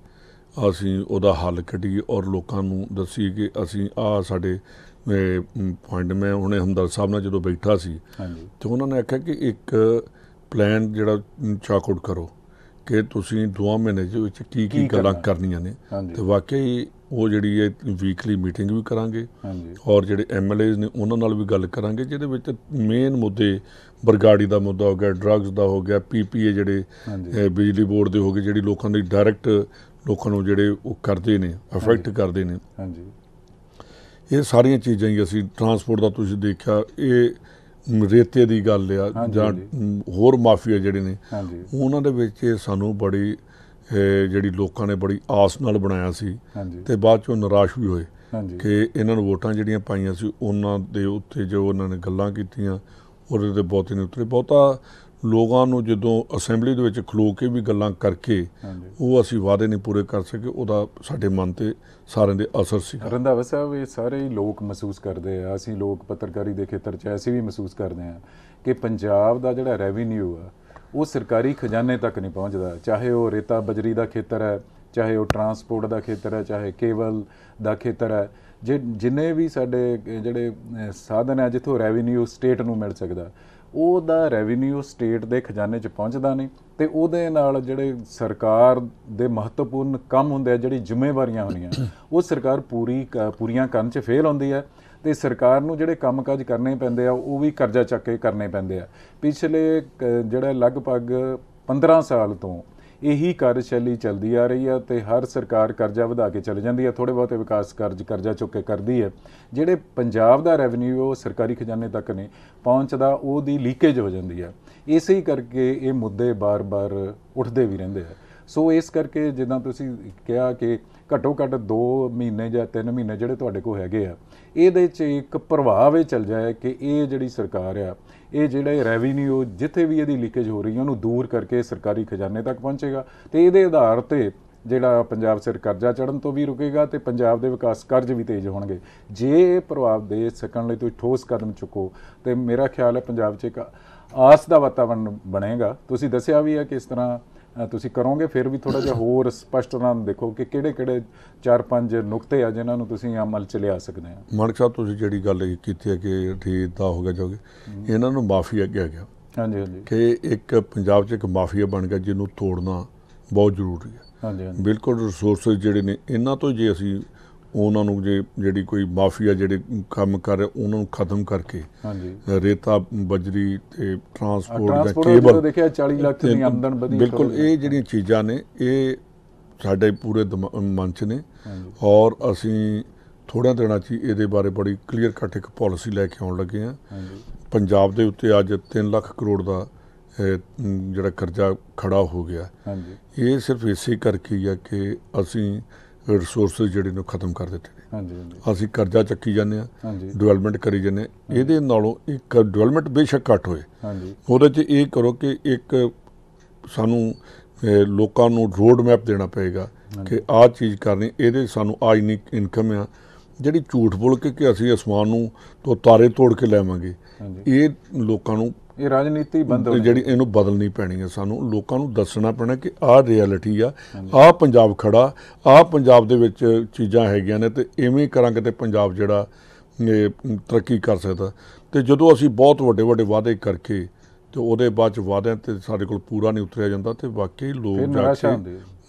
ਅਸੀਂ ਉਹਦਾ ਹੱਲ ਕੱਢੀਏ ਔਰ ਲੋਕਾਂ ਨੂੰ ਦੱਸੀਏ ਕਿ ਅਸੀਂ ਆ ਸਾਡੇ ਇਹ ਪੁਆਇੰਟ ਮੈਂ ਉਹਨੇ ਹਮਦਰਦ ਸਾਹਿਬ ਨਾਲ ਜਦੋਂ ਬੈਠਾ ਸੀ ਤੇ ਉਹਨਾਂ ਨੇ ਆਖਿਆ ਕਿ ਇੱਕ ਪਲਾਨ ਜਿਹੜਾ ਆਊਟ ਕਰੋ ਕਿ ਤੁਸੀਂ ਦੋਵਾਂ ਮਹੀਨੇ ਦੇ ਵਿੱਚ ਕੀ ਕੀ ਗੱਲਾਂ ਕਰਨੀਆਂ ਨੇ ਤੇ ਵਾਕਈ ਉਹ ਜਿਹੜੀ ਹੈ ਵੀਕਲੀ ਮੀਟਿੰਗ ਵੀ ਕਰਾਂਗੇ ਔਰ ਜਿਹੜੇ ਐਮਐਲਏਜ਼ ਨੇ ਉਹਨਾਂ ਨਾਲ ਵੀ ਗੱਲ ਕਰਾਂਗੇ ਜਿਹਦੇ ਵਿੱਚ ਮੇਨ ਮੁੱਦੇ ਬਰਗਾੜੀ ਦਾ ਮੁੱਦਾ ਹੋ ਗਿਆ ਡਰੱਗਸ ਦਾ ਹੋ ਗਿਆ ਪੀਪੀਏ ਜਿਹੜੇ ਬਿਜਲੀ ਬੋਰਡ ਦੇ ਹੋ ਗਏ ਜਿਹੜੀ ਲੋਕਾਂ ਦੀ ਡਾਇਰੈਕਟ ਲੋਕਾਂ ਨੂੰ ਜਿਹੜੇ ਉਹ ਕਰਦੇ ਨੇ ਅਫੈਕਟ ਕਰਦੇ ਨੇ ਹਾਂਜੀ ਇਹ ਸਾਰੀਆਂ ਚੀਜ਼ਾਂ ਹੀ ਅਸੀਂ ਟਰਾਂਸਪੋਰਟ ਦਾ ਤੁਸੀਂ ਦੇਖਿਆ ਇਹ ਰੇਤੇ ਦੀ ਗੱਲ ਆ ਜਾਂ ਹੋਰ ਮਾਫੀਆ ਜਿਹੜੇ ਨੇ ਉਹਨਾਂ ਦੇ ਵਿੱਚ ਇਹ ਸਾਨੂੰ ਬੜੀ ਜਿਹੜੀ ਲੋਕਾਂ ਨੇ ਬੜੀ ਆਸ ਨਾਲ ਬਣਾਇਆ ਸੀ ਤੇ ਬਾਅਦ ਚੋਂ ਨਿਰਾਸ਼ ਵੀ ਹੋਏ ਕਿ ਇਹਨਾਂ ਨੂੰ ਵੋਟਾਂ ਜਿਹੜੀਆਂ ਪਾਈਆਂ ਸੀ ਉਹਨਾਂ ਦੇ ਉੱਤੇ ਜੋ ਉਹਨਾਂ ਨੇ ਗੱਲਾਂ ਕੀਤੀਆਂ ਉਹਦੇ ਤੇ ਬਹੁਤ ਹੀ ਉਤਰੇ ਬਹੁਤਾ ਲੋਕਾਂ ਨੂੰ ਜਦੋਂ ਅਸੈਂਬਲੀ ਦੇ ਵਿੱਚ ਖਲੋ ਕੇ ਵੀ ਗੱਲਾਂ ਕਰਕੇ ਉਹ ਅਸੀਂ ਵਾਅਦੇ ਨਹੀਂ ਪੂਰੇ ਕਰ ਸਕੇ ਉਹਦਾ ਸਾਡੇ ਮਨ ਤੇ ਸਾਰਿਆਂ ਦੇ ਅਸਰ ਸੀ ਰੰਧਾਵਾ ਸਾਹਿਬ ਇਹ ਸਾਰੇ ਹੀ ਲੋਕ ਮਹਿਸੂਸ ਕਰਦੇ ਆ ਅਸੀਂ ਲੋਕ ਪੱਤਰਕਾਰੀ ਦੇ ਖੇਤਰ 'ਚ ਐਸੀ ਵੀ ਮਹਿਸੂਸ ਕਰਦੇ ਆ ਕਿ ਪੰਜਾਬ ਦਾ ਜਿਹੜਾ ਰੈਵਨਿਊ ਆ ਉਹ ਸਰਕਾਰੀ ਖਜ਼ਾਨੇ ਤੱਕ ਨਹੀਂ ਪਹੁੰਚਦਾ ਚਾਹੇ ਉਹ ਰੇਤਾ ਬਜਰੀ ਦਾ ਖੇਤਰ ਹੈ ਚਾਹੇ ਉਹ ਟਰਾਂਸਪੋਰਟ ਦਾ ਖੇਤਰ ਹੈ ਚਾਹੇ ਕੇਵਲ ਦਾ ਖੇਤਰ ਹੈ ਜਿੰਨੇ ਵੀ ਸਾਡੇ ਜਿਹੜੇ ਸਾਧਨ ਹੈ ਜਿੱਥੋਂ ਰੈਵਨਿਊ ਸਟੇਟ ਨੂੰ ਮਿਲ ਸਕਦਾ ਉਹਦਾ ਰੈਵਨਿਊ ਸਟੇਟ ਦੇ ਖਜ਼ਾਨੇ 'ਚ ਪਹੁੰਚਦਾ ਨਹੀਂ ਤੇ ਉਹਦੇ ਨਾਲ ਜਿਹੜੇ ਸਰਕਾਰ ਦੇ ਮਹੱਤਵਪੂਰਨ ਕੰਮ ਹੁੰਦੇ ਆ ਜਿਹੜੀ ਜ਼ਿੰਮੇਵਾਰੀਆਂ ਹੁੰਦੀਆਂ ਉਹ ਸਰਕਾਰ ਪੂਰੀ ਪੂਰੀਆਂ ਕਰਨ 'ਚ ਫੇਲ ਹੁੰਦੀ ਹੈ ਤੇ ਸਰਕਾਰ ਨੂੰ ਜਿਹੜੇ ਕੰਮਕਾਜ ਕਰਨੇ ਪੈਂਦੇ ਆ ਉਹ ਵੀ ਕਰਜ਼ਾ ਚੱਕ ਕੇ ਕਰਨੇ ਪੈਂਦੇ ਆ ਪਿਛਲੇ ਜਿਹੜਾ ਲਗਭਗ 15 ਸਾਲ ਤੋਂ ਇਹੀ ਕਾਰਜਸ਼ੈਲੀ ਚੱਲਦੀ ਆ ਰਹੀ ਆ ਤੇ ਹਰ ਸਰਕਾਰ ਕਰਜ਼ਾ ਵਧਾ ਕੇ ਚੱਲ ਜਾਂਦੀ ਆ ਥੋੜੇ ਬਹੁਤੇ ਵਿਕਾਸ ਕਾਰਜ ਕਰਜ਼ਾ ਚੁੱਕ ਕੇ ਕਰਦੀ ਹੈ ਜਿਹੜੇ ਪੰਜਾਬ ਦਾ ਰੈਵਨਿਊ ਉਹ ਸਰਕਾਰੀ ਖਜ਼ਾਨੇ ਤੱਕ ਨਹੀਂ ਪਹੁੰਚਦਾ ਉਹਦੀ ਲੀਕੇਜ ਹੋ ਜਾਂਦੀ ਆ ਇਸੇ ਕਰਕੇ ਇਹ ਮੁੱਦੇ ਬਾਰ-ਬਾਰ ਉੱਠਦੇ ਵੀ ਰਹਿੰਦੇ ਆ ਸੋ ਇਸ ਕਰਕੇ ਜਿੱਦਾਂ ਤੁਸੀਂ ਕਿਹਾ ਕਿ ਘੱਟੋ ਘੱਟ 2 ਮਹੀਨੇ ਜਾਂ 3 ਮਹੀਨੇ ਜਿਹੜੇ ਤੁਹਾਡੇ ਕੋਲ ਹੈਗੇ ਆ ਇਹਦੇ 'ਚ ਇੱਕ ਪ੍ਰਭਾਵ ਇਹ ਚੱਲ ਜਾਏ ਕਿ ਇਹ ਜਿਹੜੀ ਸਰਕਾਰ ਆ ਇਹ ਜਿਹੜਾ ਰੈਵਨਿਊ ਜਿੱਥੇ ਵੀ ਇਹਦੀ ਲੀਕੇਜ ਹੋ ਰਹੀ ਹੈ ਉਹਨੂੰ ਦੂਰ ਕਰਕੇ ਸਰਕਾਰੀ ਖਜ਼ਾਨੇ ਤੱਕ ਪਹੁੰਚੇਗਾ ਤੇ ਇਹਦੇ ਆਧਾਰ ਤੇ ਜਿਹੜਾ ਪੰਜਾਬ ਸਰ ਕਰਜ਼ਾ ਚੜਨ ਤੋਂ ਵੀ ਰੁਕੇਗਾ ਤੇ ਪੰਜਾਬ ਦੇ ਵਿਕਾਸ ਕਾਰਜ ਵੀ ਤੇਜ਼ ਹੋਣਗੇ ਜੇ ਇਹ ਪ੍ਰਭਾਵ ਦੇ ਸਕਣ ਲਈ ਤੁਸੀਂ ਠੋਸ ਕਦਮ ਚੁੱਕੋ ਤੇ ਮੇਰਾ ਖਿਆਲ ਹੈ ਪੰਜਾਬ 'ਚ ਇੱਕ ਆਸ ਦਾ ਵਾਤਾਵਰਣ ਬਣੇਗਾ ਤੁਸੀਂ ਦੱਸਿਆ ਵੀ ਹੈ ਕਿ ਇਸ ਤਰ੍ਹਾਂ ਤੁਸੀਂ ਕਰੋਗੇ ਫਿਰ ਵੀ ਥੋੜਾ ਜਿਹਾ ਹੋਰ ਸਪਸ਼ਟ ਨਾਲ ਦੇਖੋ ਕਿ ਕਿਹੜੇ ਕਿਹੜੇ ਚਾਰ ਪੰਜ ਨੁਕਤੇ ਆ ਜਿਨ੍ਹਾਂ ਨੂੰ ਤੁਸੀਂ ਅਮਲ ਚ ਲਿਆ ਸਕਦੇ ਆ ਮਾਨਕ ਸਾਹਿਬ ਤੁਸੀਂ ਜਿਹੜੀ ਗੱਲ ਕੀਤੀ ਹੈ ਕਿ ਠੀਕ ਤਾਂ ਹੋ ਗਿਆ ਜੋਗੇ ਇਹਨਾਂ ਨੂੰ ਮਾਫੀ ਆ ਗਿਆ ਹਾਂਜੀ ਹਾਂਜੀ ਕਿ ਇੱਕ ਪੰਜਾਬ 'ਚ ਇੱਕ ਮਾਫੀਆ ਬਣ ਗਿਆ ਜਿਹਨੂੰ ਤੋੜਨਾ ਬਹੁਤ ਜ਼ਰੂਰੀ ਹੈ ਹਾਂਜੀ ਹਾਂਜੀ ਬਿਲਕੁਲ ਰਿਸੋਰਸ ਜਿਹੜੇ ਨੇ ਇਹਨਾਂ ਤੋਂ ਜੇ ਅਸੀਂ ਉਹਨਾਂ ਨੂੰ ਜੇ ਜਿਹੜੀ ਕੋਈ ਮਾਫੀਆ ਜਿਹੜੇ ਕੰਮ ਕਰ ਉਹਨਾਂ ਨੂੰ ਖਤਮ ਕਰਕੇ ਹਾਂਜੀ ਰੇਤਾ ਬਜਰੀ ਤੇ ਟਰਾਂਸਪੋਰਟ ਦਾ ਕੇਬਲ ਦੇਖਿਆ 40 ਲੱਖ ਦੀ ਆਮਦਨ ਵਧੀ ਬਿਲਕੁਲ ਇਹ ਜਿਹੜੀਆਂ ਚੀਜ਼ਾਂ ਨੇ ਇਹ ਸਾਡੇ ਪੂਰੇ ਮਨ ਚ ਨੇ ਔਰ ਅਸੀਂ ਥੋੜਾ ਦੇਣਾ ਚੀ ਇਹਦੇ ਬਾਰੇ ਬੜੀ ਕਲੀਅਰ ਕੱਟ ਇੱਕ ਪਾਲਿਸੀ ਲੈ ਕੇ ਆਉਣ ਲੱਗੇ ਆ ਪੰਜਾਬ ਦੇ ਉੱਤੇ ਅੱਜ 3 ਲੱਖ ਕਰੋੜ ਦਾ ਜਿਹੜਾ ਕਰਜ਼ਾ ਖੜਾ ਹੋ ਗਿਆ ਹਾਂਜੀ ਇਹ ਸਿਰਫ ਇਸੇ ਕਰਕੇ ਹੀ ਆ ਕਿ ਅਸੀਂ ਰਿਸੋਰਸਸ ਜਿਹੜੇ ਨੇ ਖਤਮ ਕਰ ਦਿੱਤੇ ਨੇ ਹਾਂਜੀ ਹਾਂਜੀ ਅਸੀਂ ਕਰਜ਼ਾ ਚੱਕੀ ਜਾਂਦੇ ਆ ਡਿਵੈਲਪਮੈਂਟ ਕਰੀ ਜਾਂਦੇ ਆ ਇਹਦੇ ਨਾਲੋਂ ਇੱਕ ਡਿਵੈਲਪਮੈਂਟ ਬੇਸ਼ੱਕ ਘਟ ਹੋਏ ਹਾਂਜੀ ਉਹਦੇ 'ਚ ਇਹ ਕਰੋ ਕਿ ਇੱਕ ਸਾਨੂੰ ਲੋਕਾਂ ਨੂੰ ਰੋਡ ਮੈਪ ਦੇਣਾ ਪਏਗਾ ਕਿ ਆਹ ਚੀਜ਼ ਕਰਨੀ ਇਹਦੇ ਸਾਨੂੰ ਆ ਇਨੀ ਇਨਕਮ ਆ ਜਿਹੜੀ ਝੂਠ ਬੋਲ ਕੇ ਕਿ ਅਸੀਂ ਅਸਮਾਨ ਨੂੰ ਤੋਂ ਤਾਰੇ ਤੋੜ ਕੇ ਲੈਵਾਂਗੇ ਇਹ ਲੋਕਾਂ ਨੂੰ ਇਹ ਰਾਜਨੀਤੀ ਬੰਦ ਹੋ ਜਿਹੜੀ ਇਹਨੂੰ ਬਦਲਣੀ ਪੈਣੀ ਹੈ ਸਾਨੂੰ ਲੋਕਾਂ ਨੂੰ ਦੱਸਣਾ ਪੈਣਾ ਕਿ ਆਹ ਰਿਐਲਿਟੀ ਆ ਆਹ ਪੰਜਾਬ ਖੜਾ ਆਹ ਪੰਜਾਬ ਦੇ ਵਿੱਚ ਚੀਜ਼ਾਂ ਹੈਗੀਆਂ ਨੇ ਤੇ ਐਵੇਂ ਕਰਾਂਗੇ ਤੇ ਪੰਜਾਬ ਜਿਹੜਾ ਤਰੱਕੀ ਕਰ ਸਕਦਾ ਤੇ ਜਦੋਂ ਅਸੀਂ ਬਹੁਤ ਵੱਡੇ ਵੱਡੇ ਵਾਅਦੇ ਕਰਕੇ ਤੇ ਉਹਦੇ ਬਾਅਦ ਚ ਵਾਅਦਿਆਂ ਤੇ ਸਾਡੇ ਕੋਲ ਪੂਰਾ ਨਹੀਂ ਉਤਰਿਆ ਜਾਂਦਾ ਤੇ ਵਾਕਈ ਲੋਕ ਜਾ ਕੇ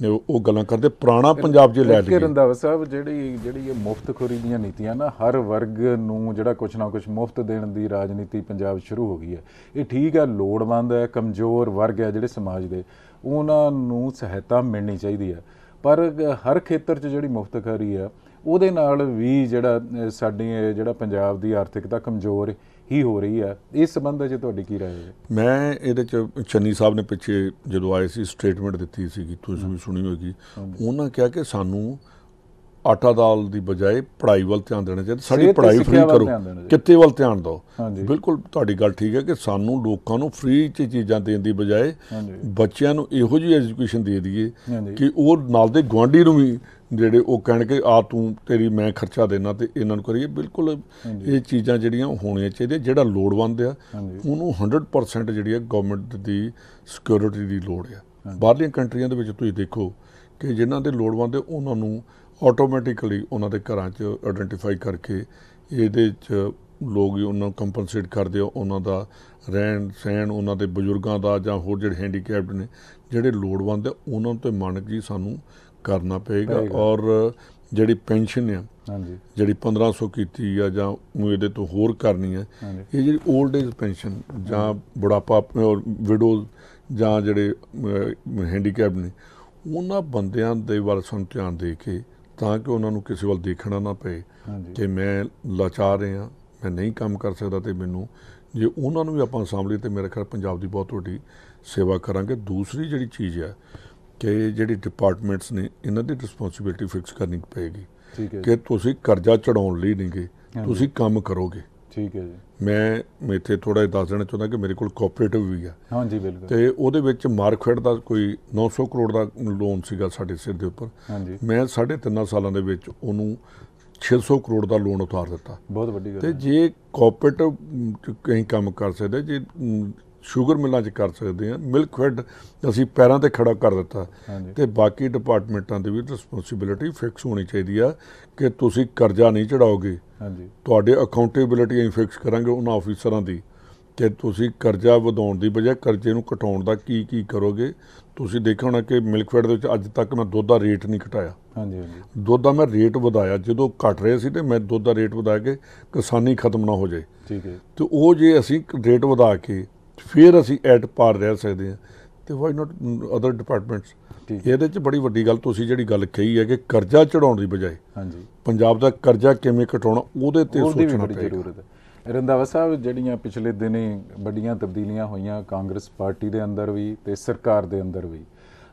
ਉਹ ਗੱਲਾਂ ਕਰਦੇ ਪੁਰਾਣਾ ਪੰਜਾਬ ਜੇ ਲੈ ਲਈਏ ਰੰਦਾਵਾ ਸਾਹਿਬ ਜਿਹੜੀ ਜਿਹੜੀ ਇਹ ਮੁਫਤਖੋਰੀ ਦੀਆਂ ਨੀਤੀਆਂ ਨਾ ਹਰ ਵਰਗ ਨੂੰ ਜਿਹੜਾ ਕੁਛ ਨਾ ਕੁਛ ਮੁਫਤ ਦੇਣ ਦੀ ਰਾਜਨੀਤੀ ਪੰਜਾਬ ਸ਼ੁਰੂ ਹੋ ਗਈ ਹੈ ਇਹ ਠੀਕ ਹੈ ਲੋੜਵੰਦ ਹੈ ਕਮਜ਼ੋਰ ਵਰਗ ਹੈ ਜਿਹੜੇ ਸਮਾਜ ਦੇ ਉਹਨਾਂ ਨੂੰ ਸਹਾਇਤਾ ਮਿਲਣੀ ਚਾਹੀਦੀ ਹੈ ਪਰ ਹਰ ਖੇਤਰ 'ਚ ਜਿਹੜੀ ਮੁਫਤਖੋਰੀ ਹੈ ਉਹਦੇ ਨਾਲ ਵੀ ਜਿਹੜਾ ਸਾਡੀ ਜਿਹੜਾ ਪੰਜਾਬ ਦੀ ਆਰਥਿਕਤਾ ਕਮਜ਼ੋਰ ਹੈ ਹੀ ਹੋ ਰਹੀ ਆ ਇਸ ਸੰਬੰਧ ਵਿੱਚ ਤੁਹਾਡੀ ਕੀ رائے ਹੈ ਮੈਂ ਇਹਦੇ ਚ ਚੰਨੀ ਸਾਹਿਬ ਨੇ ਪਿੱਛੇ ਜਦੋਂ ਆਏ ਸੀ ਸਟੇਟਮੈਂਟ ਦਿੱਤੀ ਸੀ ਕਿ ਤੁਸੀਂ ਵੀ ਸੁਣੀ ਹੋਗੀ ਉਹਨਾਂ ਕਿਹਾ ਕਿ ਸਾਨੂੰ ਆਟਾ ਦਾਲ ਦੀ ਬਜਾਏ ਪੜਾਈ ਵੱਲ ਧਿਆਨ ਦੇਣਾ ਚਾਹੀਦਾ ਸਾਡੀ ਪੜਾਈ ਫ੍ਰੀ ਕਰੋ ਕਿੱਤੇ ਵੱਲ ਧਿਆਨ ਦਿਓ ਬਿਲਕੁਲ ਤੁਹਾਡੀ ਗੱਲ ਠੀਕ ਹੈ ਕਿ ਸਾਨੂੰ ਲੋਕਾਂ ਨੂੰ ਫ੍ਰੀ ਚ ਚੀਜ਼ਾਂ ਦੇਣ ਦੀ ਬਜਾਏ ਬੱਚਿਆਂ ਨੂੰ ਇਹੋ ਜਿਹੀ ਐਜੂਕੇਸ਼ਨ ਦੇ ਦਈਏ ਕਿ ਉਹ ਨਾਲ ਦੇ ਗਵਾਂਢੀ ਨੂੰ ਵੀ ਜਿਹੜੇ ਉਹ ਕਹਿਣ ਕਿ ਆ ਤੂੰ ਤੇਰੀ ਮੈਂ ਖਰਚਾ ਦੇਣਾ ਤੇ ਇਹਨਾਂ ਨੂੰ ਕਰੀਏ ਬਿਲਕੁਲ ਇਹ ਚੀਜ਼ਾਂ ਜਿਹੜੀਆਂ ਹੋਣੀਆਂ ਚਾਹੀਦੀਆਂ ਜਿਹੜਾ ਲੋੜਵੰਦ ਆ ਉਹਨੂੰ 100% ਜਿਹੜੀ ਹੈ ਗਵਰਨਮੈਂਟ ਦੀ ਸਿਕਿਉਰਿਟੀ ਦੀ ਲੋੜ ਆ ਬਾਹਰਲੀਆਂ ਕੰਟਰੀਆਂ ਦੇ ਵਿੱਚ ਤੁਸੀਂ ਦੇਖੋ ਕਿ ਜਿਨ੍ਹਾਂ ਦੇ ਲੋੜਵੰਦ ਉਹਨਾਂ ਨੂੰ ਆਟੋਮੈਟਿਕਲੀ ਉਹਨਾਂ ਦੇ ਘਰਾਂ 'ਚ ਆਇਡੈਂਟੀਫਾਈ ਕਰਕੇ ਇਹਦੇ 'ਚ ਲੋਕ ਉਹਨਾਂ ਨੂੰ ਕੰਪਨਸੇਟ ਕਰਦੇ ਆ ਉਹਨਾਂ ਦਾ ਰਹਿਣ ਸਹਿਣ ਉਹਨਾਂ ਦੇ ਬਜ਼ੁਰਗਾਂ ਦਾ ਜਾਂ ਹੋਰ ਜਿਹੜੇ ਹੈਂਡੀਕੈਪਡ ਨੇ ਜਿਹੜੇ ਲੋੜਵੰਦ ਆ ਉਹਨਾਂ ਤੇ ਮਾਨਕ ਜੀ ਸਾਨੂੰ ਕਰਨਾ ਪਏਗਾ ਔਰ ਜਿਹੜੀ ਪੈਨਸ਼ਨ ਆ ਹਾਂਜੀ ਜਿਹੜੀ 1500 ਕੀਤੀ ਆ ਜਾਂ ਉਹ ਇਹਦੇ ਤੋਂ ਹੋਰ ਕਰਨੀ ਆ ਇਹ ਜਿਹੜੀ 올ਡ ਏਜ ਪੈਨਸ਼ਨ ਜਾਂ ਬੁਢਾਪਾ ਔਰ ਵਿਡੋਜ਼ ਜਾਂ ਜਿਹੜੇ ਹੈਂਡੀਕੈਪ ਨੇ ਉਹਨਾਂ ਬੰਦਿਆਂ ਦੇ ਵੱਲ ਸਾਨੂੰ ਧਿਆਨ ਦੇ ਕੇ ਤਾਂ ਕਿ ਉਹਨਾਂ ਨੂੰ ਕਿਸੇ ਵੱਲ ਦੇਖਣਾ ਨਾ ਪਏ ਕਿ ਮੈਂ ਲਾਚਾਰ ਹਾਂ ਮੈਂ ਨਹੀਂ ਕੰਮ ਕਰ ਸਕਦਾ ਤੇ ਮੈਨੂੰ ਜੇ ਉਹਨਾਂ ਨੂੰ ਵੀ ਆਪਾਂ ਸਾਹਮਣੇ ਤੇ ਮੇਰੇ ਖਿਆਲ ਪੰਜਾਬ ਦੀ ਬਹੁਤ ਵੱਡੀ ਸੇਵਾ ਕਰਾਂਗੇ ਦੂਸਰੀ ਜਿਹੜੀ ਚੀਜ਼ ਹੈ ਕਿ ਜਿਹੜੀ ਡਿਪਾਰਟਮੈਂਟਸ ਨੇ ਇਹਨਾਂ ਦੀ ਰਿਸਪੌਂਸਿਬਿਲਟੀ ਫਿਕਸ ਕਰਨੀ ਪਏਗੀ ਠੀਕ ਹੈ ਕਿ ਤੁਸੀਂ ਕਰਜ਼ਾ ਚੜਾਉਣ ਲਈ ਨਹੀਂ ਗਏ ਤੁਸੀਂ ਕੰਮ ਕਰੋਗੇ ਠੀਕ ਹੈ ਜੀ ਮੈਂ ਮੇਥੇ ਥੋੜਾ ਜਿਹਾ ਦੱਸ ਦੇਣਾ ਚਾਹੁੰਦਾ ਕਿ ਮੇਰੇ ਕੋਲ ਕੋਆਪਰੇਟਿਵ ਵੀ ਆ ਹਾਂਜੀ ਬਿਲਕੁਲ ਤੇ ਉਹਦੇ ਵਿੱਚ ਮਾਰਕੀਟ ਦਾ ਕੋਈ 900 ਕਰੋੜ ਦਾ ਲੋਨ ਸੀਗਾ ਸਾਡੇ ਸਿਰ ਦੇ ਉੱਪਰ ਮੈਂ 3.5 ਸਾਲਾਂ ਦੇ ਵਿੱਚ ਉਹਨੂੰ 600 ਕਰੋੜ ਦਾ ਲੋਨ ਉਤਾਰ ਦਿੱਤਾ ਬਹੁਤ ਵੱਡੀ ਗੱਲ ਤੇ ਜੇ ਕੋਆਪਰੇਟਿਵ ਕਈ ਕੰਮ ਕਰ ਸਕਦਾ ਜੇ ਸ਼ੂਗਰ ਮਿਲਾਂ 'ਚ ਕਰ ਸਕਦੇ ਆ ਮਿਲਕ ਫੈਡ ਅਸੀਂ ਪੈਰਾਂ ਤੇ ਖੜਾ ਕਰ ਦਿੱਤਾ ਤੇ ਬਾਕੀ ਡਿਪਾਰਟਮੈਂਟਾਂ ਦੇ ਵੀ ਰਿਸਪੌਂਸਿਬਿਲਿਟੀ ਫਿਕਸ ਹੋਣੀ ਚਾਹੀਦੀ ਆ ਕਿ ਤੁਸੀਂ ਕਰਜ਼ਾ ਨਹੀਂ ਚੜਾਓਗੇ ਹਾਂਜੀ ਤੁਹਾਡੇ ਅਕਾਊਂਟੇਬਿਲਟੀ ਅਸੀਂ ਫਿਕਸ ਕਰਾਂਗੇ ਉਹਨਾਂ ਆਫੀਸਰਾਂ ਦੀ ਕਿ ਤੁਸੀਂ ਕਰਜ਼ਾ ਵਧਾਉਣ ਦੀ ਬਜਾਏ ਕਰਜ਼ੇ ਨੂੰ ਘਟਾਉਣ ਦਾ ਕੀ ਕੀ ਕਰੋਗੇ ਤੁਸੀਂ ਦੇਖਿਆ ਹੋਣਾ ਕਿ ਮਿਲਕ ਫੈਡ ਦੇ ਵਿੱਚ ਅੱਜ ਤੱਕ ਮੈਂ ਦੁੱਧ ਦਾ ਰੇਟ ਨਹੀਂ ਘਟਾਇਆ ਹਾਂਜੀ ਹਾਂਜੀ ਦੁੱਧ ਦਾ ਮੈਂ ਰੇਟ ਵਧਾਇਆ ਜਦੋਂ ਘਟ ਰਿਹਾ ਸੀ ਤੇ ਮੈਂ ਦੁੱਧ ਦਾ ਰੇਟ ਵਧਾ ਕੇ ਕਿਸਾਨੀ ਖਤਮ ਨਾ ਹੋ ਜਾਏ ਠੀਕ ਹੈ ਤੇ ਉਹ ਜੇ ਅਸੀਂ ਰੇਟ ਵਧਾ ਕੇ ਫਿਰ ਅਸੀਂ ਐਟ ਪਾਰ ਰਹਿ ਸਕਦੇ ਹਾਂ ਤੇ ਵਾਈ ਨਾਟ ਅਦਰ ਡਿਪਾਰਟਮੈਂਟਸ ਇਹਦੇ ਚ ਬੜੀ ਵੱਡੀ ਗੱਲ ਤੁਸੀਂ ਜਿਹੜੀ ਗੱਲ ਕਹੀ ਹੈ ਕਿ ਕਰਜ਼ਾ ਚੜਾਉਣ ਦੀ ਬਜਾਏ ਹਾਂਜੀ ਪੰਜਾਬ ਦਾ ਕਰਜ਼ਾ ਕਿਵੇਂ ਘਟਾਉਣਾ ਉਹਦੇ ਤੇ ਸੋਚਣਾ ਹੈ ਰੰਦਾਵਾ ਸਾਹਿਬ ਜਿਹੜੀਆਂ ਪਿਛਲੇ ਦਿਨੇ ਵੱਡੀਆਂ ਤਬਦੀਲੀਆਂ ਹੋਈਆਂ ਕਾਂਗਰਸ ਪਾਰਟੀ ਦੇ ਅੰਦਰ ਵੀ ਤੇ ਸਰਕਾਰ ਦੇ ਅੰਦਰ ਵੀ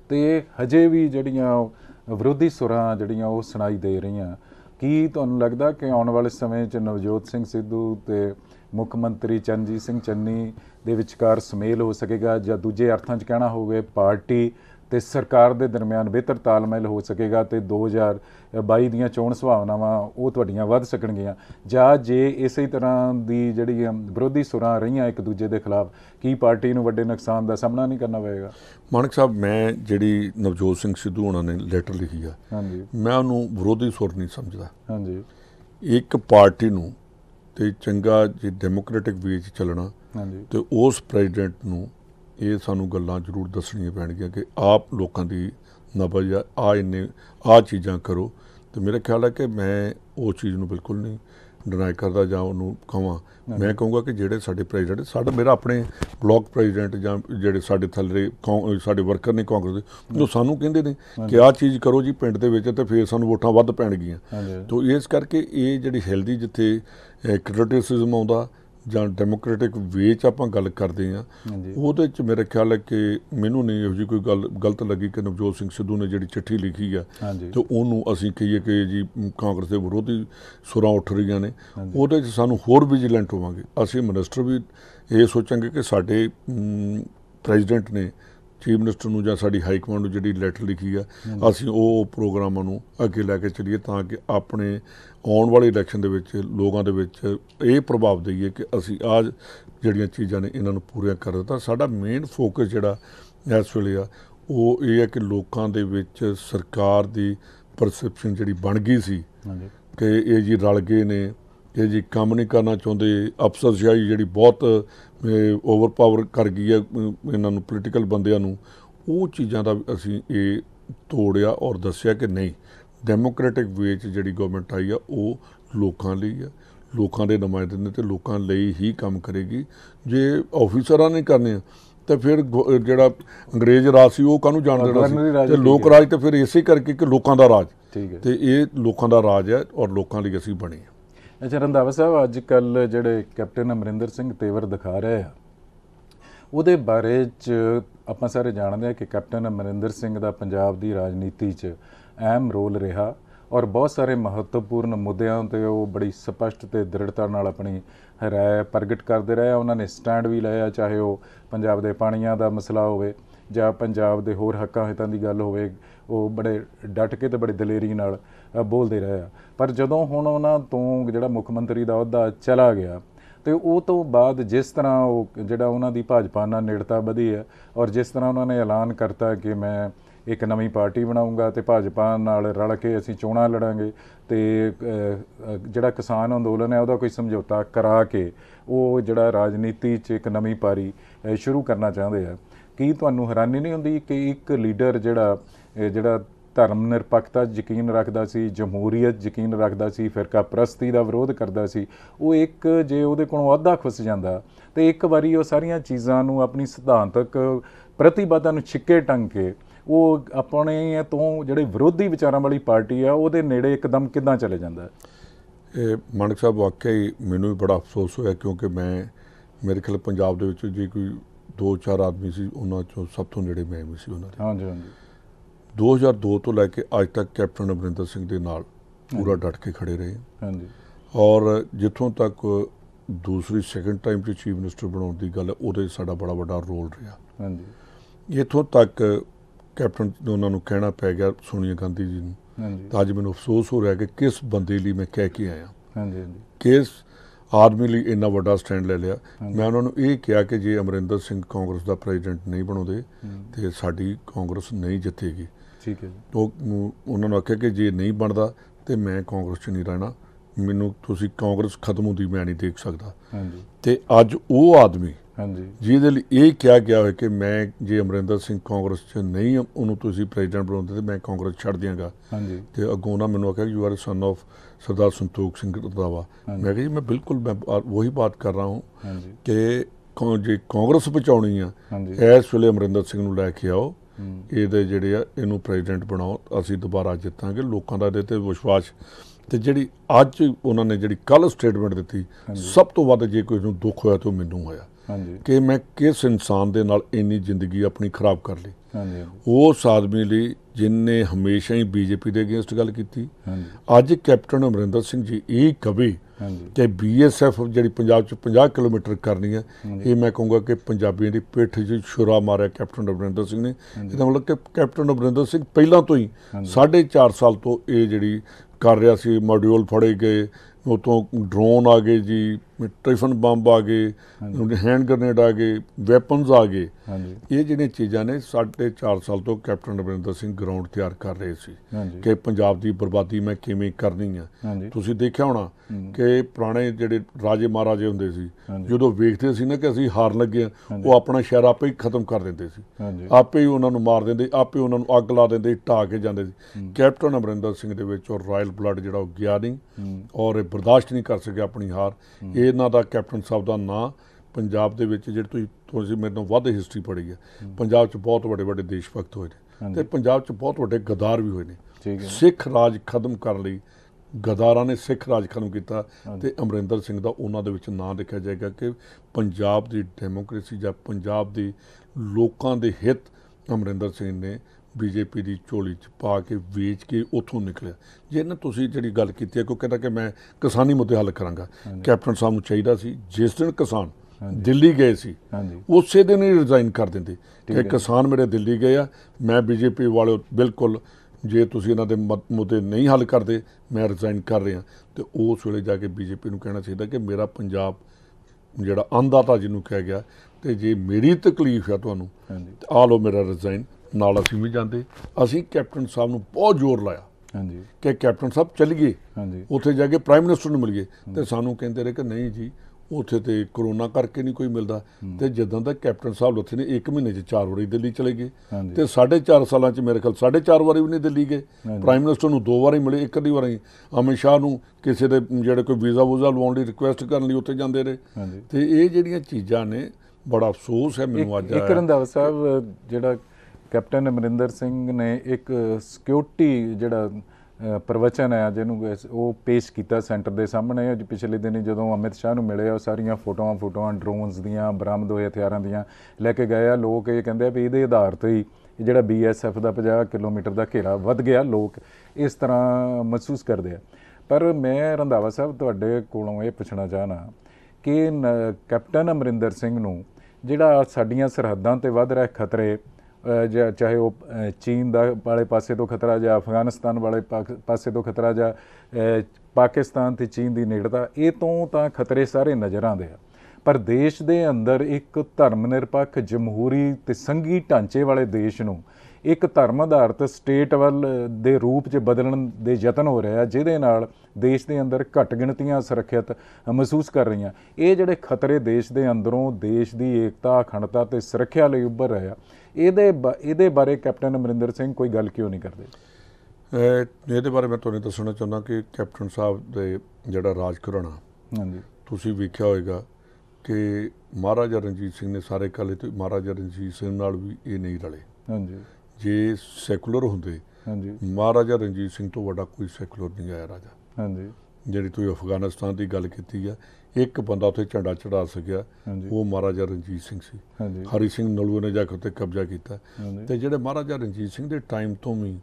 ਤੇ ਹਜੇ ਵੀ ਜਿਹੜੀਆਂ ਵਿਰੋਧੀ ਸੁਰਾਂ ਜਿਹੜੀਆਂ ਉਹ ਸੁਣਾਈ ਦੇ ਰਹੀਆਂ ਕੀ ਤੁਹਾਨੂੰ ਲੱਗਦਾ ਕਿ ਆਉਣ ਵਾਲੇ ਸਮੇਂ 'ਚ ਨਵਜੋਤ ਸਿੰਘ ਸਿੱਧੂ ਤੇ ਮੁੱਖ ਮੰਤਰੀ ਚੰਨਜੀਤ ਸਿੰਘ ਚੰਨੀ ਦੇ ਵਿਚਕਾਰ ਸਮੇਲ ਹੋ ਸਕੇਗਾ ਜਾਂ ਦੂਜੇ ਅਰਥਾਂ 'ਚ ਕਹਿਣਾ ਹੋਵੇ ਪਾਰਟੀ ਤੇ ਸਰਕਾਰ ਦੇ ਦਰਮਿਆਨ ਬਿਹਤਰ ਤਾਲਮੇਲ ਹੋ ਸਕੇਗਾ ਤੇ 2022 ਦੀਆਂ ਚੋਣ ਸੁਭਾਵਨਾਵਾਂ ਉਹ ਤੁਹਾਡੀਆਂ ਵੱਧ ਸਕਣਗੀਆਂ ਜਾਂ ਜੇ ਇਸੇ ਤਰ੍ਹਾਂ ਦੀ ਜਿਹੜੀ ਵਿਰੋਧੀ ਸੁਰਾਂ ਰਹੀਆਂ ਇੱਕ ਦੂਜੇ ਦੇ ਖਿਲਾਫ ਕੀ ਪਾਰਟੀ ਨੂੰ ਵੱਡੇ ਨੁਕਸਾਨ ਦਾ ਸਾਹਮਣਾ ਨਹੀਂ ਕਰਨਾ ਪਵੇਗਾ ਮਾਨਕ ਸਾਹਿਬ ਮੈਂ ਜਿਹੜੀ ਨਵਜੋਤ ਸਿੰਘ ਸਿੱਧੂ ਉਹਨਾਂ ਨੇ ਲੈਟਰ ਲਿਖੀ ਆ ਹਾਂਜੀ ਮੈਂ ਉਹਨੂੰ ਵਿਰੋਧੀ ਸੁਰ ਨਹੀਂ ਸਮਝਦਾ ਹਾਂਜੀ ਇੱਕ ਪਾਰਟੀ ਨੂੰ ਤੇ ਚੰਗਾ ਜੇ ਡੈਮੋਕ੍ਰੈਟਿਕ ਵੇ 'ਚ ਚੱਲਣਾ ਹਾਂਜੀ ਤੇ ਉਸ ਪ੍ਰੈਜ਼ੀਡੈਂਟ ਨੂੰ ਇਹ ਸਾਨੂੰ ਗੱਲਾਂ ਜ਼ਰੂਰ ਦੱਸਣੀਆਂ ਪੈਣਗੀਆਂ ਕਿ ਆਪ ਲੋਕਾਂ ਦੀ ਨਬਜ ਆ ਇੰਨੇ ਆ ਚੀਜ਼ਾਂ ਕਰੋ ਤੇ ਮੇਰੇ ਖਿਆਲ ਹੈ ਕਿ ਮੈਂ ਉਹ ਚੀਜ਼ ਨੂੰ ਬਿਲਕੁਲ ਨਹੀਂ ਡਿਨਾਈ ਕਰਦਾ ਜਾਂ ਉਹਨੂੰ ਕਹਾਂ ਮੈਂ ਕਹੂੰਗਾ ਕਿ ਜਿਹੜੇ ਸਾਡੇ ਪ੍ਰੈਜ਼ੀਡੈਂਟ ਸਾਡਾ ਮੇਰਾ ਆਪਣੇ ਬਲੌਕ ਪ੍ਰੈਜ਼ੀਡੈਂਟ ਜਾਂ ਜਿਹੜੇ ਸਾਡੇ ਥੱਲੇ ਸਾਡੇ ਵਰਕਰ ਨੇ ਕਾਂਗਰਸ ਦੇ ਜੋ ਸਾਨੂੰ ਕਹਿੰਦੇ ਨੇ ਕਿ ਆਹ ਚੀਜ਼ ਕਰੋ ਜੀ ਪਿੰਡ ਦੇ ਵਿੱਚ ਤੇ ਫੇਰ ਸਾਨੂੰ ਵੋਟਾਂ ਵੱਧ ਪੈਣਗੀਆਂ ਤੋਂ ਇਸ ਕਰਕੇ ਇਹ ਜਿਹੜੀ ਹੈਲਦੀ ਜਿੱਥੇ ਕ੍ਰਿਟਿਸਿਜ਼ਮ ਆਉਂਦਾ ਜਾਂ ਡੈਮੋਕ੍ਰੈਟਿਕ ਵੇਚ ਆਪਾਂ ਗੱਲ ਕਰਦੇ ਆ ਉਹਦੇ ਵਿੱਚ ਮੇਰੇ ਖਿਆਲ ਹੈ ਕਿ ਮੈਨੂੰ ਨਹੀਂ ਇਹੋ ਜੀ ਕੋਈ ਗੱਲ ਗਲਤ ਲੱਗੀ ਕਿ ਨਵਜੋਤ ਸਿੰਘ ਸਿੱਧੂ ਨੇ ਜਿਹੜੀ ਚਿੱਠੀ ਲਿਖੀ ਆ ਤੇ ਉਹਨੂੰ ਅਸੀਂ ਕਹੀਏ ਕਿ ਜੀ ਕਾਂਗਰਸ ਦੇ ਵਿਰੋਧੀ ਸੁਰਾਂ ਉੱਠ ਰਹੀਆਂ ਨੇ ਉਹਦੇ ਵਿੱਚ ਸਾਨੂੰ ਹੋਰ ਵਿਜੀਲੈਂਟ ਹੋਵਾਂਗੇ ਅਸੀਂ ਮਿਨਿਸਟਰ ਵੀ ਇਹ ਸੋਚਾਂਗੇ ਕਿ ਸਾਡੇ ਪ੍ਰੈਜ਼ੀਡੈਂਟ ਨੇ ਚੀਫ ਮਿਨਿਸਟਰ ਨੂੰ ਜਾਂ ਸਾਡੀ ਹਾਈ ਕਮਾਂਡ ਨੂੰ ਜਿਹੜੀ ਲੈਟਰ ਲਿਖੀ ਆ ਅਸੀਂ ਉਹ ਪ੍ਰੋਗਰਾਮਾਂ ਨੂੰ ਅੱਗੇ ਲੈ ਕੇ ਚੱਲੀਏ ਤਾਂ ਕਿ ਆਪਣੇ ਆਉਣ ਵਾਲੇ ਇਲੈਕਸ਼ਨ ਦੇ ਵਿੱਚ ਲੋਕਾਂ ਦੇ ਵਿੱਚ ਇਹ ਪ੍ਰਭਾਵ ਦਈਏ ਕਿ ਅਸੀਂ ਆ ਜਿਹੜੀਆਂ ਚੀਜ਼ਾਂ ਨੇ ਇਹਨਾਂ ਨੂੰ ਪੂਰੀਆਂ ਕਰ ਦਿੱਤਾ ਸਾਡਾ ਮੇਨ ਫੋਕਸ ਜਿਹੜਾ ਇਸ ਵੇਲੇ ਆ ਉਹ ਇਹ ਹੈ ਕਿ ਲੋਕਾਂ ਦੇ ਵਿੱਚ ਸਰਕਾਰ ਦੀ ਪਰਸੈਪਸ਼ਨ ਜਿਹੜੀ ਬਣ ਗਈ ਸੀ ਕਿ ਇਹ ਜੀ ਰਲ ਗਏ ਨੇ ਇਹ ਜੀ ਕੰਮ ਨਹੀਂ ਕਰਨਾ ਚਾਹੁੰਦੇ ਅਫਸਰਸ਼ਾਹੀ ਜਿਹੜੀ ਬਹੁਤ ਓਵਰਪਾਵਰ ਕਰ ਗਈ ਹੈ ਇਹਨਾਂ ਨੂੰ ਪੋਲੀਟੀਕਲ ਬੰਦਿਆਂ ਨੂੰ ਉਹ ਚੀਜ਼ਾਂ ਦਾ ਅਸੀਂ ਇਹ ਤੋੜਿਆ ਔਰ ਦੱਸਿਆ ਕਿ ਨਹੀਂ ਡੈਮੋਕ੍ਰੈਟਿਕ ਵੇ 'ਚ ਜਿਹੜੀ ਗਵਰਨਮੈਂਟ ਆਈ ਆ ਉਹ ਲੋਕਾਂ ਲਈ ਆ ਲੋਕਾਂ ਦੇ ਨੁਮਾਇੰਦੇ ਨੇ ਤੇ ਲੋਕਾਂ ਲਈ ਹੀ ਕੰਮ ਕਰੇਗੀ ਜੇ ਆਫੀਸਰਾਂ ਨੇ ਕਰਨੇ ਤਾਂ ਫਿਰ ਜਿਹੜਾ ਅੰਗਰੇਜ਼ ਰਾਜ ਸੀ ਉਹ ਕਾਹਨੂੰ ਜਾਣ ਦੇਣਾ ਸੀ ਤੇ ਲੋਕ ਰਾਜ ਤੇ ਫਿਰ ਇਸੇ ਕਰਕੇ ਕਿ ਲੋਕਾਂ ਦਾ ਰਾਜ ਤੇ ਇਹ ਲੋਕਾਂ ਦਾ ਰਾਜ ਹੈ ਔਰ ਲੋਕਾਂ ਲਈ ਅਸੀਂ ਬਣੇ ਆ ਅੱਛਾ ਰੰਧਾਵਾ ਸਾਹਿਬ ਅੱਜ ਕੱਲ ਜਿਹੜੇ ਕੈਪਟਨ ਅਮਰਿੰਦਰ ਸਿੰਘ ਤੇਵਰ ਦਿਖਾ ਰਹੇ ਆ ਉਹਦੇ ਬਾਰੇ ਚ ਆਪਾਂ ਸਾਰੇ ਜਾਣਦੇ ਆ ਕਿ ਕੈਪਟਨ ਅਮਰਿੰਦਰ ਸਿੰਘ ਦਾ ਪੰਜਾਬ ਦੀ ਰਾਜਨੀਤੀ 'ਚ ਅਹਿਮ ਰੋਲ ਰਿਹਾ ਔਰ ਬਹੁਤ ਸਾਰੇ ਮਹੱਤਵਪੂਰਨ ਮੁੱਦਿਆਂ ਤੇ ਉਹ ਬੜੀ ਸਪਸ਼ਟ ਤੇ ਦ੍ਰਿੜਤਾ ਨਾਲ ਆਪਣੀ ਰਾਏ ਪ੍ਰਗਟ ਕਰਦੇ ਰਹੇ ਉਹਨਾਂ ਨੇ ਸਟੈਂਡ ਵੀ ਲਿਆ ਚਾਹੇ ਉਹ ਪੰਜਾਬ ਦੇ ਪਾਣੀਆਂ ਦਾ ਮਸਲਾ ਹੋਵੇ ਜਾਂ ਪੰਜਾਬ ਦੇ ਹੋਰ ਹੱਕਾਂ ਹਿੱਤਾਂ ਦੀ ਗੱਲ ਹੋਵੇ ਉਹ ਬੜੇ ਡਟ ਕੇ ਤੇ ਬੜੀ ਦਲੇਰੀ ਨਾਲ ਬੋਲਦੇ ਰਹੇ ਪਰ ਜਦੋਂ ਹੁਣ ਉਹਨਾਂ ਤੋਂ ਜਿਹੜਾ ਮੁੱਖ ਮੰਤਰੀ ਦਾ ਅਹੁਦਾ ਚਲਾ ਗਿਆ ਤੇ ਉਹ ਤੋਂ ਬਾਅਦ ਜਿਸ ਤਰ੍ਹਾਂ ਉਹ ਜਿਹੜਾ ਉਹਨਾਂ ਦੀ ਭਾਜਪਾ ਨਾਲ ਨੇੜਤਾ ਵਧੀ ਹੈ ਔਰ ਜਿਸ ਤਰ੍ਹਾਂ ਉਹਨਾਂ ਨੇ ਐਲਾਨ ਕਰਤਾ ਕਿ ਮੈਂ ਇੱਕ ਨਵੀਂ ਪਾਰਟੀ ਬਣਾਉਂਗਾ ਤੇ ਭਾਜਪਾ ਨਾਲ ਰਲ ਕੇ ਅਸੀਂ ਚੋਣਾਂ ਲੜਾਂਗੇ ਤੇ ਜਿਹੜਾ ਕਿਸਾਨ ਅੰਦੋਲਨ ਹੈ ਉਹਦਾ ਕੋਈ ਸਮਝੌਤਾ ਕਰਾ ਕੇ ਉਹ ਜਿਹੜਾ ਰਾਜਨੀਤੀ 'ਚ ਇੱਕ ਨਵੀਂ ਪਾਰੀ ਸ਼ੁਰੂ ਕਰਨਾ ਚਾਹੁੰਦੇ ਆ ਕੀ ਤੁਹਾਨੂੰ ਹੈਰਾਨੀ ਨਹੀਂ ਹੁੰਦੀ ਕਿ ਇੱਕ ਲੀਡਰ ਜਿਹੜਾ ਜਿਹੜਾ ਧਰਮ ਨਿਰਪੱਖਤਾ ਯਕੀਨ ਰੱਖਦਾ ਸੀ ਜਮਹੂਰੀਅਤ ਯਕੀਨ ਰੱਖਦਾ ਸੀ ਫਿਰਕਾ ਪ੍ਰਸਤੀ ਦਾ ਵਿਰੋਧ ਕਰਦਾ ਸੀ ਉਹ ਇੱਕ ਜੇ ਉਹਦੇ ਕੋਲੋਂ ਅੱਧਾ ਖੁੱਸ ਜਾਂਦਾ ਤੇ ਇੱਕ ਵਾਰੀ ਉਹ ਸਾਰੀਆਂ ਚੀਜ਼ਾਂ ਨੂੰ ਆਪਣੀ ਸਿਧਾਂਤਕ ਪ੍ਰਤੀਬੱਧਾਂ ਨੂੰ ਛਿੱਕੇ ਟੰਗ ਕੇ ਉਹ ਆਪਣੇ ਤੋਂ ਜਿਹੜੇ ਵਿਰੋਧੀ ਵਿਚਾਰਾਂ ਵਾਲੀ ਪਾਰਟੀ ਆ ਉਹਦੇ ਨੇੜੇ ਇੱਕਦਮ ਕਿਦਾਂ ਚਲੇ ਜਾਂਦਾ ਇਹ ਮਾਨਕ ਸਾਹਿਬ ਵਾਕਈ ਮੈਨੂੰ ਵੀ ਬੜਾ ਅਫਸੋਸ ਹੋਇਆ ਕਿਉਂਕਿ ਮੈਂ ਮੇਰੇ ਖਿਆਲ ਪੰਜਾਬ ਦੇ ਵਿੱਚ ਜੇ ਕੋਈ 2-4 ਆਦਮੀ ਸੀ ਉਹਨਾਂ ਚੋਂ ਸਭ ਤੋਂ ਨੇੜੇ ਮੈਂ ਵੀ ਸੀ ਉਹਨਾਂ ਦੇ ਹਾਂਜੀ ਹਾਂਜੀ 2002 ਤੋਂ ਲੈ ਕੇ ਅੱਜ ਤੱਕ ਕੈਪਟਨ ਅਮਰਿੰਦਰ ਸਿੰਘ ਦੇ ਨਾਲ ਪੂਰਾ ਡਟ ਕੇ ਖੜੇ ਰਹੇ ਹਾਂਜੀ ਔਰ ਜਿੱਥੋਂ ਤੱਕ ਦੂਸਰੀ ਸੈਕੰਡ ਟਾਈਮ ਤੇ ਚੀਫ ਮਿਨਿਸਟਰ ਬਣਾਉਣ ਦੀ ਗੱਲ ਉਹਦੇ ਸਾਡਾ ਬੜਾ ਵੱਡਾ ਰੋਲ ਰਿਹਾ ਹਾਂਜੀ ਇਥੋਂ ਤੱਕ ਕੈਪਟਨ ਉਹਨਾਂ ਨੂੰ ਕਹਿਣਾ ਪੈ ਗਿਆ ਸੋਨੀਆ ਗਾਂਧੀ ਜੀ ਨੂੰ ਹਾਂਜੀ ਤਾਂ ਅੱਜ ਮੈਨੂੰ ਅਫਸੋਸ ਹੋ ਰਿਹਾ ਕਿ ਕਿਸ ਬੰਦੇ ਲਈ ਮੈਂ ਕਹਿ ਕੇ ਆਇਆ ਹਾਂਜੀ ਹਾਂਜੀ ਕਿਸ ਆਦਮੀ ਲਈ ਇੰਨਾ ਵੱਡਾ ਸਟੈਂਡ ਲੈ ਲਿਆ ਮੈਂ ਉਹਨਾਂ ਨੂੰ ਇਹ ਕਿਹਾ ਕਿ ਜੇ ਅਮਰਿੰਦਰ ਸਿੰਘ ਕਾਂਗਰਸ ਦਾ ਪ੍ਰੈਜ਼ੀਡੈਂਟ ਨਹੀਂ ਬਣਾਉਂਦੇ ਤੇ ਸਾਡੀ ਕਾਂਗਰਸ ਨਹੀਂ ਜਿੱਤੇਗੀ ਠੀਕ ਹੈ ਜੀ ਉਹ ਉਹਨਾਂ ਨੂੰ ਆਖਿਆ ਕਿ ਜੇ ਨਹੀਂ ਬਣਦਾ ਤੇ ਮੈਂ ਕਾਂਗਰਸ 'ਚ ਨਹੀਂ ਰਹਿਣਾ ਮੈਨੂੰ ਤੁਸੀਂ ਕਾਂਗਰਸ ਖਤਮ ਹੁੰਦੀ ਮੈਂ ਨਹੀਂ ਦੇਖ ਸਕਦਾ ਹਾਂਜੀ ਤੇ ਅੱਜ ਉਹ ਆਦਮੀ ਹਾਂਜੀ ਜਿਹਦੇ ਲਈ ਇਹ ਕਿਹਾ ਗਿਆ ਹੋਇਆ ਕਿ ਮੈਂ ਜੇ ਅਮਰਿੰਦਰ ਸਿੰਘ ਕਾਂਗਰਸ 'ਚ ਨਹੀਂ ਉਹਨੂੰ ਤੁਸੀਂ ਪ੍ਰੈਜ਼ੀਡੈਂਟ ਬਣਾਉਂਦੇ ਤੇ ਮੈਂ ਕਾਂਗਰਸ ਛੱਡ ਦਿਆਂਗਾ ਹਾਂਜੀ ਤੇ ਅੱਗੋਂ ਨਾ ਮੈਨੂੰ ਆਖਿਆ you are son of Sardar Santokh Singh Randhawa ਮੈਂ ਕਿਹਾ ਜੀ ਮੈਂ ਬਿਲਕੁਲ ਮੈਂ ਉਹੀ ਬਾਤ ਕਰ ਰਹਾ ਹਾਂ ਕਿ ਜੇ ਕਾਂਗਰਸ ਬਚਾਉਣੀ ਆ ਇਸ ਵੇਲੇ ਅਮਰਿੰਦਰ ਸਿੰਘ ਨੂੰ ਲੈ ਕੇ ਆਓ ਇਹਦੇ ਜਿਹੜੇ ਆ ਇਹਨੂੰ ਪ੍ਰੈਜ਼ੀਡੈਂਟ ਬਣਾਓ ਅਸੀਂ ਦੁਬਾਰਾ ਜਿੱਤਾਂਗੇ ਲੋਕਾਂ ਦਾ ਦੇ ਤੇ ਵਿਸ਼ਵਾਸ ਤੇ ਜਿਹੜੀ ਅੱਜ ਉਹਨਾਂ ਨੇ ਜਿਹੜੀ ਕੱਲ ਸਟੇਟਮੈਂਟ ਦਿੱਤੀ ਸਭ ਤੋਂ ਵੱਧ ਜੇ ਕੋਈ ਨੂੰ ਦੁੱਖ ਹੋਇਆ ਤਾਂ ਮੈਨੂੰ ਹੋਇਆ ਕਿ ਮੈਂ ਕਿਸ ਇਨਸਾਨ ਦੇ ਨਾਲ ਇੰਨੀ ਜ਼ਿੰਦਗੀ ਆਪਣੀ ਖਰਾਬ ਕਰ ਲਈ ਹਾਂਜੀ ਉਸ ਆਦਮੀ ਲਈ ਜਿਨਨੇ ਹਮੇਸ਼ਾ ਹੀ ਬੀਜੇਪੀ ਦੇ ਅਗੇਂਸਟ ਗੱਲ ਕੀਤੀ ਅੱਜ ਕੈਪਟਨ ਅਮਰਿੰਦਰ ਸਿੰਘ ਜੀ ਇਹ ਕਵੀ ਤੇ ਬੀਐਸਐਫ ਜਿਹੜੀ ਪੰਜਾਬ ਚ 50 ਕਿਲੋਮੀਟਰ ਕਰਨੀ ਹੈ ਇਹ ਮੈਂ ਕਹੂੰਗਾ ਕਿ ਪੰਜਾਬੀਆਂ ਦੀ ਪਿੱਠ 'ਚ ਛੁਰਾ ਮਾਰਿਆ ਕੈਪਟਨ ਅਮਰਿੰਦਰ ਸਿੰਘ ਨੇ ਇਹਦਾ ਮਤਲਬ ਕਿ ਕੈਪਟਨ ਅਮਰਿੰਦਰ ਸਿੰਘ ਪਹਿਲਾਂ ਤੋਂ ਹੀ 4.5 ਸਾਲ ਤੋਂ ਇਹ ਜਿਹੜੀ ਕਰ ਰਿਹਾ ਸੀ ਮੋਡਿਊਲ ਫੜੇ ਗਏ ਉਤੋਂ ਡਰੋਨ ਆ ਗਏ ਜੀ ਟ੍ਰਿਫਨ ਬੰਬ ਆ ਗਏ ਹੈਂਡ ਗ੍ਰਨੇਡ ਆ ਗਏ ਵੈਪਨਸ ਆ ਗਏ ਇਹ ਜਿਹੜੀਆਂ ਚੀਜ਼ਾਂ ਨੇ 4.5 ਸਾਲ ਤੋਂ ਕੈਪਟਨ ਰਵਿੰਦਰ ਸਿੰਘ ਗਰਾਊਂਡ ਤਿਆਰ ਕਰ ਰਹੇ ਸੀ ਕਿ ਪੰਜਾਬ ਦੀ ਬਰਬਾਦੀ ਮੈਂ ਕਿਵੇਂ ਕਰਨੀ ਆ ਤੁਸੀਂ ਦੇਖਿਆ ਹੋਣਾ ਕਿ ਪੁਰਾਣੇ ਜਿਹੜੇ ਰਾਜੇ ਮਹਾਰਾਜੇ ਹੁੰਦੇ ਸੀ ਜਦੋਂ ਵੇਖਦੇ ਸੀ ਨਾ ਕਿ ਅਸੀਂ ਹਾਰਨ ਲੱਗੇ ਆ ਉਹ ਆਪਣਾ ਸ਼ਹਿਰ ਆਪੇ ਹੀ ਖਤਮ ਕਰ ਦਿੰਦੇ ਸੀ ਆਪੇ ਹੀ ਉਹਨਾਂ ਨੂੰ ਮਾਰ ਦਿੰਦੇ ਆਪੇ ਉਹਨਾਂ ਨੂੰ ਅੱਗ ਲਾ ਦਿੰਦੇ ਢਾ ਕੇ ਜਾਂਦੇ ਸੀ ਕੈਪਟਨ ਅਮਰਿੰਦਰ ਸਿੰਘ ਦੇ ਵਿੱਚ ਉਹ ਰਾਇਲ ਬਲੱਡ ਜਿਹੜਾ ਉਹ ਗਿਆ ਨਹੀਂ ਔਰ ਇਹ ਬਰਦਾਸ਼ਤ ਨਹੀਂ ਕਰ ਸਕਿਆ ਆਪਣੀ ਹਾਰ ਇਹਨਾਂ ਦਾ ਕੈਪਟਨ ਸਾਹਿਬ ਦਾ ਨਾਂ ਪੰਜਾਬ ਦੇ ਵਿੱਚ ਜਿਹੜੇ ਤੁਸੀਂ ਤੁਸੀਂ ਮੇਰੇ ਤੋਂ ਵੱਧ ਹਿਸਟਰੀ ਪੜ੍ਹੀ ਹੈ ਪੰਜਾਬ 'ਚ ਬਹੁਤ ਵੱਡੇ ਵੱਡੇ ਦੇਸ਼ ਭਗਤ ਹੋਏ ਨੇ ਤੇ ਪੰਜਾਬ 'ਚ ਬਹੁਤ ਵੱਡੇ ਗਦਾਰ ਵੀ ਹੋਏ ਨੇ ਸਿੱਖ ਰਾਜ ਖਤਮ ਕਰਨ ਲਈ ਗਦਾਰਾਂ ਨੇ ਸਿੱਖ ਰਾਜ ਖਤਮ ਕੀਤਾ ਤੇ ਅਮਰਿੰਦਰ ਸਿੰਘ ਦਾ ਉਹਨਾਂ ਦੇ ਵਿੱਚ ਨਾਂ ਲਿਖਿਆ ਜਾਏਗਾ ਕਿ ਪੰਜਾਬ ਦੀ ਡੈਮੋਕ੍ਰੇਸੀ ਜਾਂ ਪੰਜਾਬ ਦੇ ਲੋਕਾਂ ਦੇ ਹਿੱਤ ਅਮਰਿੰਦਰ ਸਿੰਘ ਨੇ ਬੀਜੇਪੀ ਦੀ ਝੋਲੀ 'ਚ ਪਾ ਕੇ ਵੇਚ ਕੇ ਉਥੋਂ ਨਿਕਲਿਆ ਜੇ ਨਾ ਤੁਸੀਂ ਜਿਹੜੀ ਗੱਲ ਕੀਤੀ ਹੈ ਉਹ ਕਹਿੰਦਾ ਕਿ ਮੈਂ ਕਿਸਾਨੀ ਮੁੱਦੇ ਹੱਲ ਕਰਾਂਗਾ ਕੈਪਟਨ ਸਾਹਿਬ ਨੂੰ ਚਾਹੀਦਾ ਸੀ ਜਿਸ ਦਿਨ ਕਿਸਾਨ ਦਿੱਲੀ ਗਏ ਸੀ ਉਸੇ ਦਿਨ ਹੀ ਰਿਜ਼ਾਈਨ ਕਰ ਦਿੰਦੇ ਕਿ ਕਿਸਾਨ ਮੇਰੇ ਦਿੱਲੀ ਗਏ ਆ ਮੈਂ ਬੀਜੇਪੀ ਵਾਲੇ ਬਿਲਕੁਲ ਜੇ ਤੁਸੀਂ ਇਹਨਾਂ ਦੇ ਮੁੱਦੇ ਨਹੀਂ ਹੱਲ ਕਰਦੇ ਮੈਂ ਰਿਜ਼ਾਈਨ ਕਰ ਰਿਹਾ ਤੇ ਉਸ ਵੇਲੇ ਜਾ ਕੇ ਬੀਜੇਪੀ ਨੂੰ ਕਹਿਣਾ ਚਾਹੀਦਾ ਕਿ ਮੇਰਾ ਪੰਜਾਬ ਜਿਹੜਾ ਅੰਧਾਤਾ ਜਿਹਨੂੰ ਕਿਹਾ ਗਿਆ ਤੇ ਜੇ ਮੇਰੀ ਤਕਲੀਫ ਆ ਤੁਹਾਨੂੰ ਆ ਲਓ ਮੇਰਾ ਰਿਜ਼ਾਈਨ ਨਾਲ ਅਸੀਂ ਵੀ ਜਾਂਦੇ ਅਸੀਂ ਕੈਪਟਨ ਸਾਹਿਬ ਨੂੰ ਬਹੁਤ ਜ਼ੋਰ ਲਾਇਆ ਹਾਂਜੀ ਕਿ ਕੈਪਟਨ ਸਾਹਿਬ ਗਏ ਹਾਂਜੀ ਉੱਥੇ ਜਾ ਕੇ ਪ੍ਰਾਈਮ ਮਿਨਿਸਟਰ ਨੂੰ ਮਿਲ ਗਏ ਤੇ ਸਾਨੂੰ ਕਹਿੰਦੇ ਰਹੇ ਕਿ ਨਹੀਂ ਜੀ ਉੱਥੇ ਤੇ ਕਰੋਨਾ ਕਰਕੇ ਨਹੀਂ ਕੋਈ ਮਿਲਦਾ ਤੇ ਜਦੋਂ ਦਾ ਕੈਪਟਨ ਸਾਹਿਬ ਉੱਥੇ ਨੇ 1 ਮਹੀਨੇ ਚ 4 ਵਾਰੀ ਦਿੱਲੀ ਚਲੇ ਗਏ ਤੇ 4.5 ਸਾਲਾਂ ਚ ਮੇਰੇ ਖਿਆਲ 4.5 ਵਾਰੀ ਵੀ ਨਹੀਂ ਦਿੱਲੀ ਗਏ ਪ੍ਰਾਈਮ ਮਿਨਿਸਟਰ ਨੂੰ ਦੋ ਵਾਰੀ ਮਿਲੇ ਇੱਕ ਅੱਧੀ ਵਾਰੀ ਅਮਿਤ ਸ਼ਾਹ ਨੂੰ ਕਿਸੇ ਦੇ ਜਿਹੜੇ ਕੋਈ ਵੀਜ਼ਾ ਵੂਜ਼ਾ ਲਵਾਉਣ ਦੀ ਰਿਕੁਐਸਟ ਕਰਨ ਲਈ ਉੱਥੇ ਜਾਂਦੇ ਰਹੇ ਤੇ ਇਹ ਜਿਹੜੀਆਂ ਚੀਜ਼ਾਂ ਨੇ ਬੜਾ ਅਫਸੋਸ ਹੈ ਮੈਨੂੰ ਅੱਜ ਇੱਕ ਰੰਦਾਵ ਸਾਹਿਬ ਜਿਹੜਾ ਕੈਪਟਨ ਅਮਰਿੰਦਰ ਸਿੰਘ ਨੇ ਇੱਕ ਸਿਕਿਉਰਿਟੀ ਜਿਹੜਾ ਪ੍ਰਵਚਨ ਹੈ ਜਿਹਨੂੰ ਉਹ ਪੇਸ਼ ਕੀਤਾ ਸੈਂਟਰ ਦੇ ਸਾਹਮਣੇ ਅੱਜ ਪਿਛਲੇ ਦਿਨੀ ਜਦੋਂ ਅਮਿਤ ਸ਼ਾਹ ਨੂੰ ਮਿਲੇ ਉਹ ਸਾਰੀਆਂ ਫੋਟੋਆਂ ਫੋਟੋਆਂ ਡਰੋਨਸ ਦੀਆਂ ਬਰਾਮਦ ਹੋਏ ਹਥਿਆਰਾਂ ਦੀਆਂ ਲੈ ਕੇ ਗਏ ਆ ਲੋਕ ਇਹ ਕਹਿੰਦੇ ਆ ਵੀ ਇਹਦੇ ਆਧਾਰ ਤੇ ਹੀ ਜਿਹੜਾ ਬੀਐਸਐਫ ਦਾ 50 ਕਿਲੋਮੀਟਰ ਦਾ ਘੇਰਾ ਵੱਧ ਗਿਆ ਲੋਕ ਇਸ ਤਰ੍ਹਾਂ ਮਹਿਸੂਸ ਕਰਦੇ ਆ ਪਰ ਮੈਂ ਰੰਧਾਵਾ ਸਾਹਿਬ ਤੁਹਾਡੇ ਕੋਲੋਂ ਇਹ ਪੁੱਛਣਾ ਚਾਹਨਾ ਕਿ ਕੈਪਟਨ ਅਮਰਿੰਦਰ ਸਿੰਘ ਨੂੰ ਜਿਹੜਾ ਸਾਡੀਆਂ ਸਰਹੱਦਾਂ ਤੇ ਵੱਧ ਰਿਹਾ ਖਤਰੇ ਜਾਂ ਚਾਹੇ ਉਹ ਚੀਨ ਦਾ ਵਾਲੇ ਪਾਸੇ ਤੋਂ ਖਤਰਾ ਜਾਂ ਅਫਗਾਨਿਸਤਾਨ ਵਾਲੇ ਪਾਸੇ ਤੋਂ ਖਤਰਾ ਜਾਂ ਪਾਕਿਸਤਾਨ ਤੇ ਚੀਨ ਦੀ ਨੇੜਤਾ ਇਹ ਤੋਂ ਤਾਂ ਖਤਰੇ ਸਾਰੇ ਨਜ਼ਰ ਆਉਂਦੇ ਆ ਪਰ ਦੇਸ਼ ਦੇ ਅੰਦਰ ਇੱਕ ਧਰਮ ਨਿਰਪੱਖ ਜਮਹੂਰੀ ਤੇ ਸੰਘੀ ਢਾਂਚੇ ਵਾਲੇ ਦੇਸ਼ ਨੂੰ ਇੱਕ ਧਰਮ ਆਧਾਰਿਤ ਸਟੇਟ ਵੱਲ ਦੇ ਰੂਪ 'ਚ ਬਦਲਣ ਦੇ ਯਤਨ ਹੋ ਰਿਹਾ ਜਿਹਦੇ ਨਾਲ ਦੇਸ਼ ਦੇ ਅੰਦਰ ਘਟ ਗਿਣਤੀਆਂ ਸੁਰੱਖਿਅਤ ਮਹਿਸੂਸ ਕਰ ਰਹੀਆਂ ਇਹ ਜਿਹੜੇ ਖਤਰੇ ਦੇਸ਼ ਦੇ ਅੰਦਰੋਂ ਦੇਸ਼ ਦੀ ਏਕਤਾ ਅਖੰਡਤਾ ਤੇ ਸੁਰੱਖਿਆ ਲਈ ਉੱਭਰ ਰਹੇ ਆ ਇਹਦੇ ਇਹਦੇ ਬਾਰੇ ਕੈਪਟਨ ਅਮਰਿੰਦਰ ਸਿੰਘ ਕੋਈ ਗੱਲ ਕਿਉਂ ਨਹੀਂ ਕਰਦੇ ਇਹਦੇ ਬਾਰੇ ਮੈਂ ਤੁਹਾਨੂੰ ਦੱਸਣਾ ਚਾਹੁੰਦਾ ਕਿ ਕੈਪਟਨ ਸਾਹਿਬ ਦੇ ਜਿਹੜਾ ਰਾਜ ਘਰਾਣਾ ਹਾਂਜੀ ਤੁਸੀਂ ਵੇਖਿਆ ਹੋਵੇਗਾ ਕਿ ਮਹਾਰਾਜਾ ਰਣਜੀਤ ਸਿੰਘ ਨੇ ਸਾਰੇ ਕਾਲੇ ਤੇ ਮਹਾਰਾਜਾ ਰਣਜੀਤ ਸਿੰਘ ਨਾਲ ਵੀ ਇਹ ਨਹੀਂ ਰਲੇ ਹਾਂਜੀ ਜੇ ਸੈਕੂਲਰ ਹੁੰਦੇ ਹਾਂਜੀ ਮਹਾਰਾਜਾ ਰਣਜੀਤ ਸਿੰਘ ਤੋਂ ਵੱਡਾ ਕੋਈ ਸੈਕੂਲਰ ਨਹੀਂ ਆਇਆ ਰਾਜਾ ਹਾਂਜੀ ਜਿਹੜੀ ਤੁਸੀਂ ਅਫਗਾਨਿਸਤਾਨ ਦੀ ਗੱਲ ਕੀਤੀ ਹੈ ਇੱਕ ਬੰਦਾ ਉੱਥੇ ਝੰਡਾ ਚੜਾ ਸਕਿਆ ਉਹ ਮਹਾਰਾਜਾ ਰਣਜੀਤ ਸਿੰਘ ਸੀ ਹਰੀ ਸਿੰਘ ਨਲੂਏ ਨੇ ਜਾ ਕੇ ਉੱਤੇ ਕਬਜ਼ਾ ਕੀਤਾ ਤੇ ਜਿਹੜੇ ਮਹਾਰਾਜਾ ਰਣਜੀਤ ਸਿੰਘ ਦੇ ਟਾਈਮ ਤੋਂ ਵੀ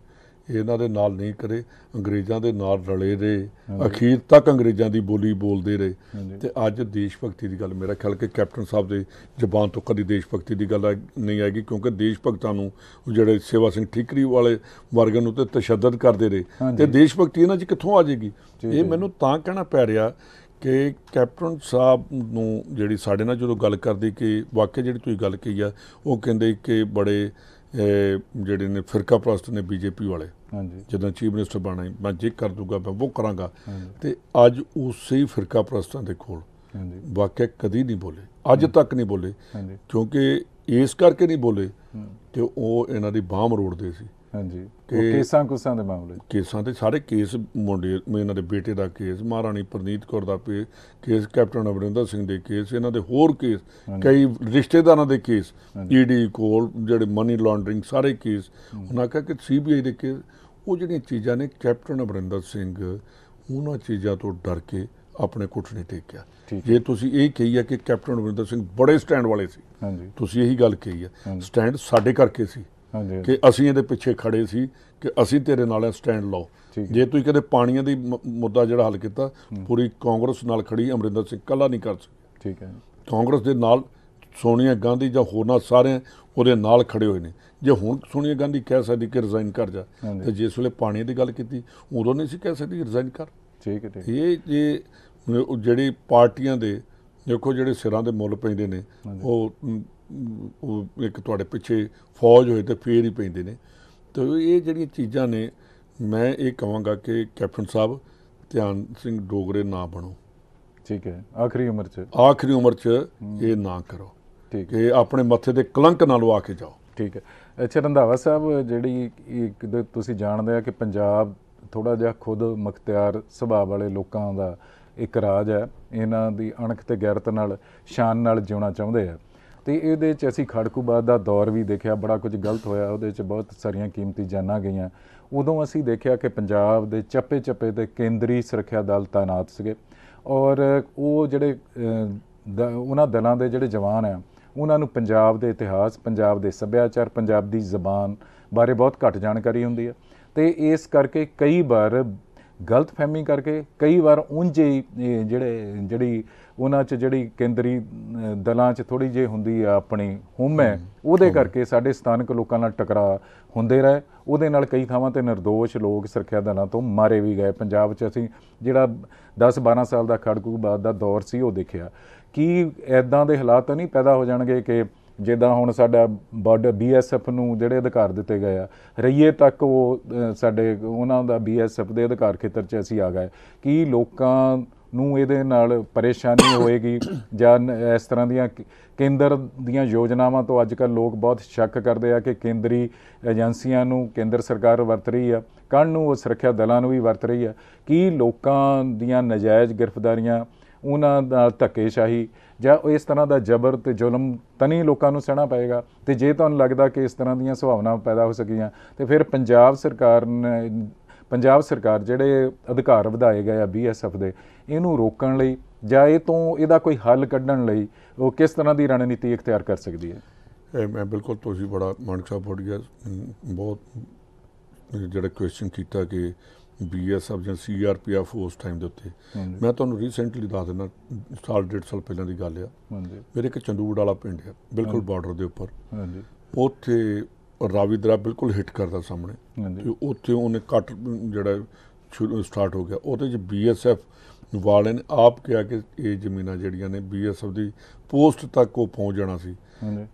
ਇਹਨਾਂ ਦੇ ਨਾਲ ਨਹੀਂ ਕਰੇ ਅੰਗਰੇਜ਼ਾਂ ਦੇ ਨਾਲ ਰਲੇ ਰਹੇ ਅਖੀਰ ਤੱਕ ਅੰਗਰੇਜ਼ਾਂ ਦੀ ਬੋਲੀ ਬੋਲਦੇ ਰਹੇ ਤੇ ਅੱਜ ਦੇਸ਼ ਭਗਤੀ ਦੀ ਗੱਲ ਮੇਰਾ ਖਿਆਲ ਕਿ ਕੈਪਟਨ ਸਾਹਿਬ ਦੇ ਜ਼ਬਾਨ ਤੋਂ ਕਦੀ ਦੇਸ਼ ਭਗਤੀ ਦੀ ਗੱਲ ਨਹੀਂ ਆਏਗੀ ਕਿਉਂਕਿ ਦੇਸ਼ ਭਗਤਾਂ ਨੂੰ ਉਹ ਜਿਹੜੇ ਸੇਵਾ ਸਿੰਘ ਠੀਕਰੀ ਵਾਲੇ ਵਰਗਨ ਨੂੰ ਤੇ ਤਸ਼ੱਦਦ ਕਰਦੇ ਰਹੇ ਤੇ ਦੇਸ਼ ਭਗਤੀ ਇਹਨਾਂ 'ਚ ਕਿੱਥੋਂ ਆ ਜਾਏਗੀ ਇਹ ਮੈਨੂੰ ਤਾਂ ਕਹਿਣਾ ਪੈ ਰਿਹਾ ਕਿ ਕੈਪਟਨ ਸਾਹਿਬ ਨੂੰ ਜਿਹੜੀ ਸਾਡੇ ਨਾਲ ਜਦੋਂ ਗੱਲ ਕਰਦੀ ਕਿ ਵਾਕਿਆ ਜਿਹੜੀ ਤੁਸੀਂ ਗੱਲ ਕੀਤੀ ਆ ਉਹ ਕਹਿੰਦੇ ਕਿ ਬੜੇ ਜਿਹੜੇ ਨੇ ਫਿਰਕਾ ਪ੍ਰਸਤ ਨੇ ਬੀਜੇਪੀ ਵਾਲੇ ਹਾਂਜੀ ਜਦੋਂ ਚੀਫ ਮਿਨਿਸਟਰ ਬਣਾ ਮੈਂ ਜੇ ਕਰ ਦੂਗਾ ਮੈਂ ਉਹ ਕਰਾਂਗਾ ਤੇ ਅੱਜ ਉਸੇ ਫਿਰਕਾ ਪ੍ਰਸਤਾਂ ਦੇ ਕੋਲ ਹਾਂਜੀ ਵਾਕਿਆ ਕਦੀ ਨਹੀਂ ਬੋਲੇ ਅੱਜ ਤੱਕ ਨਹੀਂ ਬੋਲੇ ਕਿਉਂਕਿ ਇਸ ਕਰਕੇ ਨਹੀਂ ਬੋਲੇ ਕਿ ਉਹ ਇਹਨਾਂ ਦੀ ਬਾਹ ਮਰੋੜਦੇ ਸੀ ਹਾਂਜੀ ਕੇਸਾਂ ਕੁਸਾਂ ਦੇ ਮਾਮਲੇ ਕੇਸਾਂ ਤੇ ਸਾਰੇ ਕੇਸ ਮੁੰਡੇ ਇਹਨਾਂ ਦੇ ਬੇਟੇ ਦਾ ਕੇਸ ਮਹਾਰਾਣੀ ਪ੍ਰਨੀਤ ਕੌਰ ਦਾ ਕੇਸ ਕੈਪਟਨ ਅਬਰਿੰਦਰ ਸਿੰਘ ਦੇ ਕੇਸ ਇਹਨਾਂ ਦੇ ਹੋਰ ਕੇਸ ਕਈ ਰਿਸ਼ਤੇਦਾਰਾਂ ਦੇ ਕੇਸ ਈਡੀ ਕੋਲ ਜਿਹੜੇ ਮਨੀ ਲਾਂਡਰਿੰਗ ਸਾਰੇ ਕੇਸ ਉਹਨਾਂ ਕਹਿੰਦੇ ਕਿ ਸੀਬੀਆਈ ਦੇ ਕੇਸ ਉਹ ਜਿਹੜੀਆਂ ਚੀਜ਼ਾਂ ਨੇ ਕੈਪਟਨ ਅਬਰਿੰਦਰ ਸਿੰਘ ਉਹਨਾਂ ਚੀਜ਼ਾਂ ਤੋਂ ਡਰ ਕੇ ਆਪਣੇ ਕੁੱਟ ਨਹੀਂ ਟੇਕਿਆ ਜੇ ਤੁਸੀਂ ਇਹ ਕਹੀ ਹੈ ਕਿ ਕੈਪਟਨ ਅਬਰਿੰਦਰ ਸਿੰਘ ਬੜੇ ਸਟੈਂਡ ਵਾਲੇ ਸੀ ਤੁਸੀਂ ਇਹੀ ਗੱਲ ਕਹੀ ਹੈ ਸਟੈਂਡ ਸਾਡੇ ਕਰਕੇ ਸੀ ਕਿ ਅਸੀਂ ਇਹਦੇ ਪਿੱਛੇ ਖੜੇ ਸੀ ਕਿ ਅਸੀਂ ਤੇਰੇ ਨਾਲ ਸਟੈਂਡ ਲਾਓ ਜੇ ਤੂੰ ਕਦੇ ਪਾਣੀਆਂ ਦੀ ਮੁੱਦਾ ਜਿਹੜਾ ਹੱਲ ਕੀਤਾ ਪੂਰੀ ਕਾਂਗਰਸ ਨਾਲ ਖੜੀ ਅਮਰਿੰਦਰ ਸਿੰਘ ਕੱਲਾ ਨਹੀਂ ਕਰ ਸਕਦਾ ਠੀਕ ਹੈ ਕਾਂਗਰਸ ਦੇ ਨਾਲ ਸੋਨੀਆ ਗਾਂਧੀ ਜਾਂ ਹੋਰਨਾਂ ਸਾਰੇ ਉਹਦੇ ਨਾਲ ਖੜੇ ਹੋਏ ਨੇ ਜੇ ਹੁਣ ਸੋਨੀਆ ਗਾਂਧੀ ਕਹਿ ਸਕਦੀ ਕਿ ਰਿਜ਼ਾਈਨ ਕਰ ਜਾ ਤੇ ਜਿਸ ਵੇਲੇ ਪਾਣੀ ਦੀ ਗੱਲ ਕੀਤੀ ਉਦੋਂ ਨਹੀਂ ਸੀ ਕਹਿ ਸਕਦੀ ਰਿਜ਼ਾਈਨ ਕਰ ਠੀਕ ਹੈ ਇਹ ਜੇ ਜਿਹੜੀ ਪਾਰਟੀਆਂ ਦੇ ਦੇਖੋ ਜਿਹੜੇ ਸਿਰਾਂ ਦੇ ਮੁੱਲ ਪੈਂਦੇ ਨੇ ਉਹ ਉਹ ਇੱਕ ਤੁਹਾਡੇ ਪਿੱਛੇ ਫੌਜ ਹੋਏ ਤੇ ਫੇਰ ਹੀ ਪੈਂਦੇ ਨੇ ਤੇ ਇਹ ਜਿਹੜੀਆਂ ਚੀਜ਼ਾਂ ਨੇ ਮੈਂ ਇਹ ਕਹਾਂਗਾ ਕਿ ਕੈਪਟਨ ਸਾਹਿਬ ਧਿਆਨ ਸਿੰਘ ਡੋਗਰੇ ਨਾ ਬਣੋ ਠੀਕ ਹੈ ਆਖਰੀ ਉਮਰ 'ਚ ਆਖਰੀ ਉਮਰ 'ਚ ਇਹ ਨਾ ਕਰੋ ਠੀਕ ਹੈ ਆਪਣੇ ਮੱਥੇ ਤੇ ਕਲੰਕ ਨਾਲ ਲਵਾ ਕੇ ਜਾਓ ਠੀਕ ਹੈ ਅੱਛਾ ਰੰਧਾਵਾ ਸਾਹਿਬ ਜਿਹੜੀ ਤੁਸੀਂ ਜਾਣਦੇ ਆ ਕਿ ਪੰਜਾਬ ਥੋੜਾ ਜਿਹਾ ਖੁਦ ਮਖਤਿਆਰ ਸੁਭਾਅ ਵਾਲੇ ਲੋਕਾਂ ਦਾ ਇੱਕ ਰਾਜ ਹੈ ਇਹਨਾਂ ਦੀ ਅਣਖ ਤੇ ਗੈਰਤ ਨਾਲ ਸ਼ਾਨ ਨਾਲ ਜਿਉਣਾ ਚਾਹੁੰਦੇ ਆ ਤੇ ਇਹਦੇ 'ਚ ਅਸੀਂ ਖੜਕੂਬਾਦ ਦਾ ਦੌਰ ਵੀ ਦੇਖਿਆ ਬੜਾ ਕੁਝ ਗਲਤ ਹੋਇਆ ਉਹਦੇ 'ਚ ਬਹੁਤ ਸਾਰੀਆਂ ਕੀਮਤੀ ਜਾਨਾਂ ਗਈਆਂ ਉਦੋਂ ਅਸੀਂ ਦੇਖਿਆ ਕਿ ਪੰਜਾਬ ਦੇ ਚੱਪੇ-ਚੱਪੇ ਤੇ ਕੇਂਦਰੀ ਸੁਰੱਖਿਆ ਦਲ ਤਾਇਨਾਤ ਸੀਗੇ ਔਰ ਉਹ ਜਿਹੜੇ ਉਹਨਾਂ ਦਲਾਂ ਦੇ ਜਿਹੜੇ ਜਵਾਨ ਆ ਉਹਨਾਂ ਨੂੰ ਪੰਜਾਬ ਦੇ ਇਤਿਹਾਸ ਪੰਜਾਬ ਦੇ ਸੱਭਿਆਚਾਰ ਪੰਜਾਬ ਦੀ ਜ਼ਬਾਨ ਬਾਰੇ ਬਹੁਤ ਘੱਟ ਜਾਣਕਾਰੀ ਹੁੰਦੀ ਹੈ ਤੇ ਇਸ ਕਰਕੇ ਕਈ ਵਾਰ ਗਲਤ ਫਹਿਮੀ ਕਰਕੇ ਕਈ ਵਾਰ ਉਂਝੇ ਜਿਹੜੇ ਜਿਹੜੀ ਉਹਨਾਂ 'ਚ ਜਿਹੜੀ ਕੇਂਦਰੀ ਦਲਾਂ 'ਚ ਥੋੜੀ ਜੇ ਹੁੰਦੀ ਆ ਆਪਣੀ ਹੁਮ ਉਹਦੇ ਕਰਕੇ ਸਾਡੇ ਸਥਾਨਕ ਲੋਕਾਂ ਨਾਲ ਟਕਰਾ ਹੁੰਦੇ ਰਹੇ ਉਹਦੇ ਨਾਲ ਕਈ ਥਾਵਾਂ ਤੇ નિર્ਦੋਸ਼ ਲੋਕ ਸੁਰੱਖਿਆ ਦਲਾਂ ਤੋਂ ਮਾਰੇ ਵੀ ਗਏ ਪੰਜਾਬ 'ਚ ਅਸੀਂ ਜਿਹੜਾ 10-12 ਸਾਲ ਦਾ ਖੜਕੂ ਬਾਦ ਦਾ ਦੌਰ ਸੀ ਉਹ ਦੇਖਿਆ ਕਿ ਐਦਾਂ ਦੇ ਹਾਲਾਤ ਨਹੀਂ ਪੈਦਾ ਹੋ ਜਾਣਗੇ ਕਿ ਜਿੱਦਾਂ ਹੁਣ ਸਾਡਾ ਬਾਰਡਰ ਬੀਐਸਐਫ ਨੂੰ ਜਿਹੜੇ ਅਧਿਕਾਰ ਦਿੱਤੇ ਗਏ ਆ ਰਈਏ ਤੱਕ ਉਹ ਸਾਡੇ ਉਹਨਾਂ ਦਾ ਬੀਐਸਐਫ ਦੇ ਅਧਿਕਾਰ ਖੇਤਰ 'ਚ ਅਸੀਂ ਆ ਗਏ ਕਿ ਲੋਕਾਂ ਨੂੰ ਇਹਦੇ ਨਾਲ ਪਰੇਸ਼ਾਨੀ ਹੋਏਗੀ ਜਾਂ ਇਸ ਤਰ੍ਹਾਂ ਦੀਆਂ ਕੇਂਦਰ ਦੀਆਂ ਯੋਜਨਾਵਾਂ ਤੋਂ ਅੱਜ ਕੱਲ ਲੋਕ ਬਹੁਤ ਸ਼ੱਕ ਕਰਦੇ ਆ ਕਿ ਕੇਂਦਰੀ ਏਜੰਸੀਆਂ ਨੂੰ ਕੇਂਦਰ ਸਰਕਾਰ ਵਰਤ ਰਹੀ ਆ ਕੰਨ ਨੂੰ ਉਹ ਸੁਰੱਖਿਆ ਦਲਾਂ ਨੂੰ ਵੀ ਵਰਤ ਰਹੀ ਆ ਕੀ ਲੋਕਾਂ ਦੀਆਂ ਨਜਾਇਜ਼ ਗ੍ਰਿਫਤਾਰੀਆਂ ਉਹਨਾਂ ਦਾ ਧੱਕੇਸ਼ਾਹੀ ਜਾਂ ਇਸ ਤਰ੍ਹਾਂ ਦਾ ਜ਼ਬਰ ਤੇ ਜ਼ੁਲਮ ਤਨੀ ਲੋਕਾਂ ਨੂੰ ਸਹਿਣਾ ਪਏਗਾ ਤੇ ਜੇ ਤੁਹਾਨੂੰ ਲੱਗਦਾ ਕਿ ਇਸ ਤਰ੍ਹਾਂ ਦੀਆਂ ਸੁਭਾਵਨਾਵਾਂ ਪੈਦਾ ਹੋ ਸਕੀਆਂ ਤੇ ਫਿਰ ਪੰਜਾਬ ਸਰਕਾਰ ਨੇ ਪੰਜਾਬ ਸਰਕਾਰ ਜਿਹੜੇ ਅਧਿਕਾਰ ਵਧਾਏ ਗਏ ਆ ਬੀਐਸਐਫ ਦੇ ਇਹਨੂੰ ਰੋਕਣ ਲਈ ਜਾਂ ਇਹ ਤੋਂ ਇਹਦਾ ਕੋਈ ਹੱਲ ਕੱਢਣ ਲਈ ਉਹ ਕਿਸ ਤਰ੍ਹਾਂ ਦੀ ਰਣਨੀਤੀ ਇਖਤਿਆਰ ਕਰ ਸਕਦੀ ਹੈ ਮੈਂ ਬਿਲਕੁਲ ਤੁਸੀਂ ਬੜਾ ਮਾਨਕ ਗਿਆ ਬਹੁਤ ਜਿਹੜਾ ਕੁਐਸਚਨ ਕੀਤਾ ਕਿ ਬੀਐਸਐਫ ਜਾਂ ਸੀਆਰਪੀਐਫ ਉਸ ਟਾਈਮ ਦੇ ਉੱਤੇ ਮੈਂ ਤੁਹਾਨੂੰ ਰੀਸੈਂਟਲੀ ਦੱਸ ਦਿੰਦਾ ਸਾਲ ਡੇਢ ਸਾਲ ਪਹਿਲਾਂ ਦੀ ਗੱਲ ਆ ਹਾਂਜੀ ਮੇਰੇ ਇੱਕ ਚੰਦੂੜ ਵਾਲਾ ਪਿੰਡ ਆ ਬਿਲਕੁਲ ਬਾਰਡਰ ਦੇ ਉੱਪਰ ਹਾਂਜੀ ਉੱਥੇ ਰਾਵੀ ਦਰਾ ਬਿਲਕੁਲ ਹਿੱਟ ਕਰਦਾ ਸਾਹਮਣੇ ਤੇ ਉੱਥੇ ਉਹਨੇ ਕੱਟ ਜਿਹੜਾ ਸਟਾਰਟ ਹੋ ਗਿਆ ਉਹਦੇ ਚ ਬੀਐਸਐਫ ਵਾਲੇ ਨੇ ਆਪ ਕਿਹਾ ਕਿ ਇਹ ਜ਼ਮੀਨਾਂ ਜਿਹੜੀਆਂ ਨੇ ਬੀਐਸਐਫ ਦੀ ਪੋਸਟ ਤੱਕ ਉਹ ਪਹੁੰਚ ਜਾਣਾ ਸੀ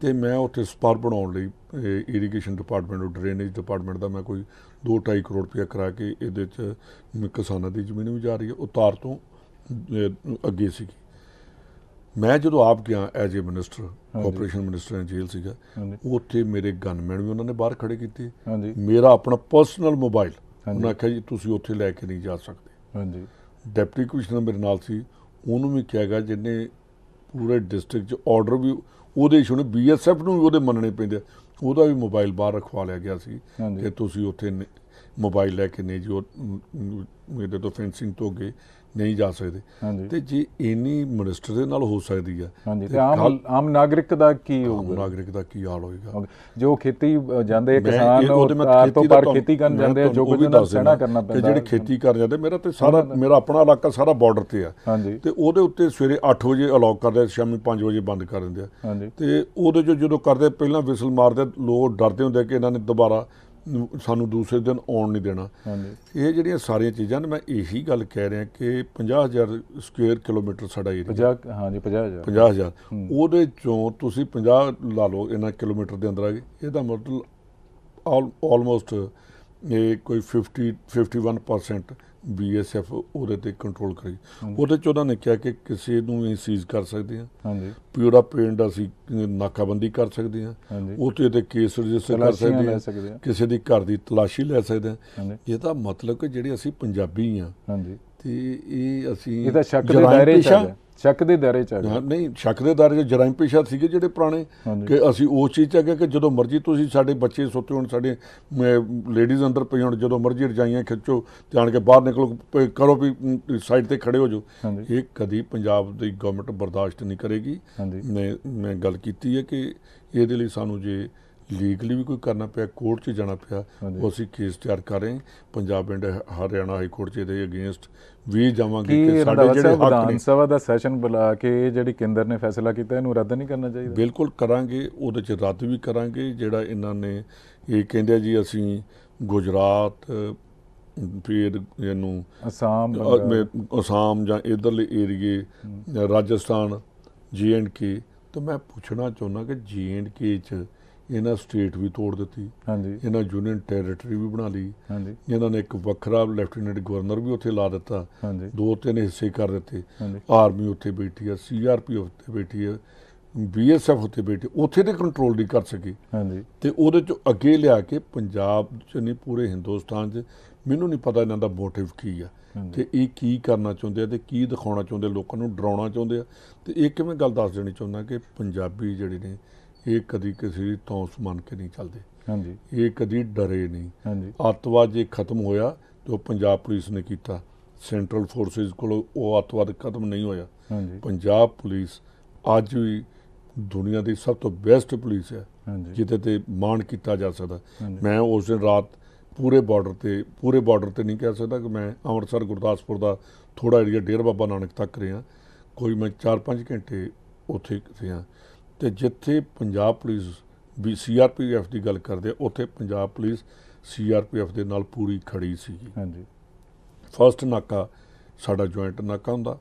ਤੇ ਮੈਂ ਉੱਥੇ ਸਪਾਰ ਬਣਾਉਣ ਲਈ ਇਰੀਗੇਸ਼ਨ ਡਿਪਾਰਟਮੈਂਟ ਉਹ ਡਰੇਨੇਜ ਡਿਪਾਰਟਮੈਂਟ ਦਾ ਮੈਂ ਕੋਈ 2.5 ਕਰੋੜ ਰੁਪਏ ਕਰਾ ਕੇ ਇਹਦੇ 'ਚ ਕਿਸਾਨਾਂ ਦੀ ਜ਼ਮੀਨ ਵੀ ਜਾ ਰਹੀ ਹੈ ਉਤਾਰ ਤੋਂ ਅੱਗੇ ਸੀ ਮੈਂ ਜਦੋਂ ਆਪ ਗਿਆ as a minister cooperation minister in jail ਸੀਗਾ ਉੱਥੇ ਮੇਰੇ ਗਨਮੈਨ ਵੀ ਉਹਨਾਂ ਨੇ ਬਾਹਰ ਖੜੇ ਕੀਤੇ ਮੇਰਾ ਆਪਣਾ ਪਰਸਨਲ ਮੋਬਾਈਲ ਉਹਨਾਂ ਆਖਿਆ ਜੀ ਤੁਸੀਂ ਉੱਥੇ ਲੈ ਕੇ ਨਹੀਂ ਜਾ ਸਕਦੇ ਹਾਂਜੀ ਡਿਪਟੀ ਕਮਿਸ਼ਨਰ ਮੇਰੇ ਨਾਲ ਸੀ ਉਹਨੂੰ ਵੀ ਕਿਹਾ ਗਿਆ ਜਿੰਨੇ ਪੂਰੇ ਡਿਸਟ੍ਰਿਕਟ 'ਚ ਆਰਡਰ ਵੀ ਉਹਦੇ ਇਸ਼ੂ ਬੀਐਸਐਫ ਨੂੰ ਵੀ ਉਹਦੇ ਮੰਨਣੇ ਪੈਂਦੇ ਉਹਦਾ ਵੀ ਮੋਬਾਈਲ ਬਾਹਰ ਰਖਵਾ ਲਿਆ ਗਿਆ ਸੀ ਕਿ ਤੁਸੀਂ ਉੱਥੇ ਮੋਬਾਈਲ ਲੈ ਕੇ ਨਹੀਂ ਜੀ ਉਹ ਇਹਦੇ ਤੋਂ ਫੈਂਸਿੰਗ ਤੋਂ ਅੱਗੇ ਨਹੀਂ ਜਾ ਸਕਦੇ ਤੇ ਜੇ ਇਨੀ ਮਿਨਿਸਟਰ ਦੇ ਨਾਲ ਹੋ ਸਕਦੀ ਆ ਤੇ ਆਮ ਆਮ ਨਾਗਰਿਕ ਦਾ ਕੀ ਹੋਊਗਾ ਨਾਗਰਿਕ ਦਾ ਕੀ ਹਾਲ ਹੋਏਗਾ ਜੋ ਖੇਤੀ ਜਾਂਦੇ ਕਿਸਾਨ ਤੋਂ ਪਰ ਖੇਤੀ ਕਰਨ ਜਾਂਦੇ ਆ ਜੋ ਕੁਝ ਉਹਨਾਂ ਸਹਿਣਾ ਕਰਨਾ ਪੈਂਦਾ ਤੇ ਜਿਹੜੇ ਖੇਤੀ ਕਰ ਜਾਂਦੇ ਮੇਰਾ ਤੇ ਸਾਰਾ ਮੇਰਾ ਆਪਣਾ ਇਲਾਕਾ ਸਾਰਾ ਬਾਰਡਰ ਤੇ ਆ ਤੇ ਉਹਦੇ ਉੱਤੇ ਸਵੇਰੇ 8 ਵਜੇ ਅਲੌਕ ਕਰਦੇ ਆ ਸ਼ਾਮੀ 5 ਵਜੇ ਬੰਦ ਕਰ ਦਿੰਦੇ ਆ ਤੇ ਉਹਦੇ ਜੋ ਜਦੋਂ ਕਰਦੇ ਪਹਿਲਾਂ ਵਿਸਲ ਮਾਰਦੇ ਲੋਕ ਡਰਦੇ ਹੁੰਦੇ ਕਿ ਇਹਨਾਂ ਨੇ ਦੁਬਾਰਾ ਸਾਨੂੰ ਦੂਸਰੇ ਦਿਨ ਆਉਣ ਨਹੀਂ ਦੇਣਾ ਇਹ ਜਿਹੜੀਆਂ ਸਾਰੀਆਂ ਚੀਜ਼ਾਂ ਨੇ ਮੈਂ ਇਹੀ ਗੱਲ ਕਹਿ ਰਿਹਾ ਕਿ 50000 ਸਕੁਅਰ ਕਿਲੋਮੀਟਰ ਸਾਡਾ ਏਰੀਆ 50 ਹਾਂਜੀ 50000 50000 ਉਹਦੇ ਚੋਂ ਤੁਸੀਂ 50 ਲਾ ਲਓ ਇਹਨਾਂ ਕਿਲੋਮੀਟਰ ਦੇ ਅੰਦਰ ਆ ਗਏ ਇਹਦਾ ਮਤਲਬ ਆਲਮੋਸਟ ਇਹ ਕੋਈ 50 51% ਬੀਐਸਐਫ ਉਹਦੇ ਤੇ ਕੰਟਰੋਲ ਕਰੀ ਉਹਦੇ ਚ ਉਹਨਾਂ ਨੇ ਕਿਹਾ ਕਿ ਕਿਸੇ ਨੂੰ ਵੀ ਸੀਜ਼ ਕਰ ਸਕਦੇ ਆ ਹਾਂਜੀ ਪਿਓਰਾ ਪੇਂਟ ਅਸੀਂ ਨਾਕਾਬੰਦੀ ਕਰ ਸਕਦੇ ਆ ਉਹਤੇ ਤੇ ਕੇਸ ਰਜਿਸਟਰ ਕਰ ਸਕਦੇ ਆ ਕਿਸੇ ਦੀ ਘਰ ਦੀ ਤਲਾਸ਼ੀ ਲੈ ਸਕਦੇ ਆ ਇਹ ਤਾਂ ਮਤਲਬ ਕਿ ਜਿਹੜੇ ਅਸੀਂ ਪੰਜਾਬੀ ਆ ਹਾਂਜੀ ਤੇ ਇਹ ਅਸੀਂ ਇਹ ਤਾਂ ਸ਼ੱਕ ਦੇ ਦਾਇਰੇ ਚ ਆ ਸ਼ੱਕ ਦੇ ਦਾਇਰੇ ਚ ਆ ਨਹੀਂ ਸ਼ੱਕ ਦੇ ਦਾਇਰੇ 'ਚ ਜਰਾਇਮ ਪੇਸ਼ਾ ਸੀਗੇ ਜਿਹੜੇ ਪੁਰਾਣੇ ਕਿ ਅਸੀਂ ਉਸ ਚੀਜ਼ 'ਚ ਆ ਗਏ ਕਿ ਜਦੋਂ ਮਰਜ਼ੀ ਤੁਸੀਂ ਸਾਡੇ ਬੱਚੇ ਸੁੱਤੇ ਹੋਣ ਸਾਡੇ ਲੇਡੀਜ਼ ਅੰਦਰ ਪਈ ਹੋਣ ਜਦੋਂ ਮਰਜ਼ੀ ਰਜਾਈਆਂ ਖਿੱਚੋ ਤੇ ਆਣ ਕੇ ਬਾਹਰ ਨਿਕਲੋ ਕਰੋ ਵੀ ਸਾਈਡ ਤੇ ਖੜੇ ਹੋ ਜੋ ਇਹ ਕਦੀ ਪੰਜਾਬ ਦੀ ਗਵਰਨਮੈਂਟ ਬਰਦਾਸ਼ਤ ਨਹੀਂ ਕਰੇਗੀ ਮੈਂ ਮੈਂ ਗੱਲ ਕੀਤੀ ਹੈ ਕਿ ਇਹਦੇ ਲਈ ਸਾਨੂੰ ਜੇ ਲੀਗਲੀ ਵੀ ਕੋਈ ਕਰਨਾ ਪਿਆ ਕੋਰਟ 'ਚ ਜਾਣਾ ਪਿਆ ਉਹ ਅਸੀਂ ਕੇਸ ਤਿਆਰ ਕਰ ਰਹੇ ਹਾਂ। Punjab and Haryana high court 'ਚ ਦੇ ਅਗੇਂਸਟ ਵੀ ਜਾਵਾਂਗੇ ਕਿ ਸਾਡੇ ਜਿਹੜੇ ਵਿਧਾਨ ਸਭਾ ਦਾ ਸੈਸ਼ਨ ਬੁਲਾ ਕੇ ਜਿਹੜੀ ਕੇਂਦਰ ਨੇ ਫੈਸਲਾ ਕੀਤਾ ਇਹਨੂੰ ਰੱਦ ਨਹੀਂ ਕਰਨਾ ਚਾਹੀਦਾ ਬਿਲਕੁਲ ਕਰਾਂਗੇ ਉਹਦੇ ਚ ਰੱਦ ਵੀ ਕਰਾਂਗੇ ਜਿਹੜਾ ਇਹਨਾਂ ਨੇ ਇਹ ਕਹਿੰਦੇ ਜੀ ਅਸੀਂ ਗੁਜਰਾਤ ਫਿਰ ਇਹਨੂੰ ਅਸਾਮ ਅਸਾਮ ਜਾਂ ਇਧਰਲੇ ਏਰੀਏ ਰਾਜਸਥਾਨ ਜੀਐਂਡਕੇ ਤਾਂ ਮੈਂ ਪੁੱਛਣਾ ਚਾਹੁੰਦਾ ਕਿ ਜੀਐਂਡਕੇ ਚ ਇਹਨਾਂ ਸਟੇਟ ਵੀ ਤੋੜ ਦਿੱਤੀ ਹਾਂਜੀ ਇਹਨਾਂ ਯੂਨੀਅਨ ਟੈਰੀਟਰੀ ਵੀ ਬਣਾ ਲਈ ਹਾਂਜੀ ਇਹਨਾਂ ਨੇ ਇੱਕ ਵੱਖਰਾ ਲੈਫਟੀਨੈਂਟ ਗਵਰਨਰ ਵੀ ਉੱਥੇ ਲਾ ਦਿੱਤਾ ਹਾਂਜੀ ਦੋ ਤਿੰਨ ਹਿੱਸੇ ਕਰ ਦਿੱਤੇ ਆਰਮੀ ਉੱਥੇ ਬੈਠੀ ਹੈ ਸੀਆਰਪੀ ਉੱਥੇ ਬੈਠੀ ਹੈ ਬੀਐਸਐਫ ਉੱਤੇ ਬੈਠੇ ਉੱਥੇ ਤੇ ਕੰਟਰੋਲ ਨਹੀਂ ਕਰ ਸਕੀ ਹਾਂਜੀ ਤੇ ਉਹਦੇ ਚ ਅੱਗੇ ਲਿਆ ਕੇ ਪੰਜਾਬ ਚ ਨਹੀਂ ਪੂਰੇ ਹਿੰਦੁਸਤਾਨ ਚ ਮੈਨੂੰ ਨਹੀਂ ਪਤਾ ਇਹਨਾਂ ਦਾ ਮੋਟਿਵ ਕੀ ਆ ਤੇ ਇਹ ਕੀ ਕਰਨਾ ਚਾਹੁੰਦੇ ਆ ਤੇ ਕੀ ਦਿਖਾਉਣਾ ਚਾਹੁੰਦੇ ਲੋਕਾਂ ਨੂੰ ਡਰਾਉਣਾ ਚਾਹੁੰਦੇ ਆ ਤੇ ਇਹ ਕਿਵੇਂ ਗੱਲ ਦੱਸ ਦੇਣੀ ਚਾਹੁੰਦਾ ਕਿ ਪੰਜਾਬੀ ਜਿਹੜੇ ਨੇ ਇਹ ਕਦੀ ਕਿਸੇ ਦੀ ਤੌਸ ਮੰਨ ਕੇ ਨਹੀਂ ਚੱਲਦੇ ਹਾਂਜੀ ਇਹ ਕਦੀ ਡਰੇ ਨਹੀਂ ਹਾਂਜੀ ਅੱਤਵਾਦ ਜੇ ਖਤਮ ਹੋਇਆ ਜੋ ਪੰਜਾਬ ਪੁਲਿਸ ਨੇ ਕੀਤਾ ਸੈਂਟਰਲ ਫੋਰਸਸ ਕੋਲ ਉਹ ਅੱਤਵਾਦ ਖਤਮ ਨਹੀਂ ਹੋਇਆ ਹਾਂਜੀ ਪੰਜਾਬ ਪੁਲਿਸ ਅੱਜ ਵੀ ਦੁਨੀਆ ਦੀ ਸਭ ਤੋਂ ਬੈਸਟ ਪੁਲਿਸ ਹੈ ਜਿੱਤੇ ਤੇ ਮਾਣ ਕੀਤਾ ਜਾ ਸਕਦਾ ਮੈਂ ਉਸ ਦਿਨ ਰਾਤ ਪੂਰੇ ਬਾਰਡਰ ਤੇ ਪੂਰੇ ਬਾਰਡਰ ਤੇ ਨਹੀਂ ਕਹਿ ਸਕਦਾ ਕਿ ਮੈਂ ਅੰਮ੍ਰਿਤਸਰ ਗੁਰਦਾਸਪੁਰ ਦਾ ਥੋੜਾ ਏਰੀਆ ਡੇਰ ਬਾਬਾ ਨਾਨਕ ਤੱਕ ਰਿਹਾ ਕੋਈ ਮੈਂ 4-5 ਘੰਟੇ ਉੱਥੇ ਰਿਹਾ ਤੇ ਜਿੱਥੇ ਪੰਜਾਬ ਪੁਲਿਸ ਵੀ ਸੀਆਰਪੀਐਫ ਦੀ ਗੱਲ ਕਰਦੇ ਆ ਉੱਥੇ ਪੰਜਾਬ ਪੁਲਿਸ ਸੀਆਰਪੀਐਫ ਦੇ ਨਾਲ ਪੂਰੀ ਖੜੀ ਸੀ ਹਾਂਜੀ ਫਰਸਟ ਨਾਕਾ ਸਾਡਾ ਜੁਆਇੰਟ ਨਾਕਾ ਹੁੰਦਾ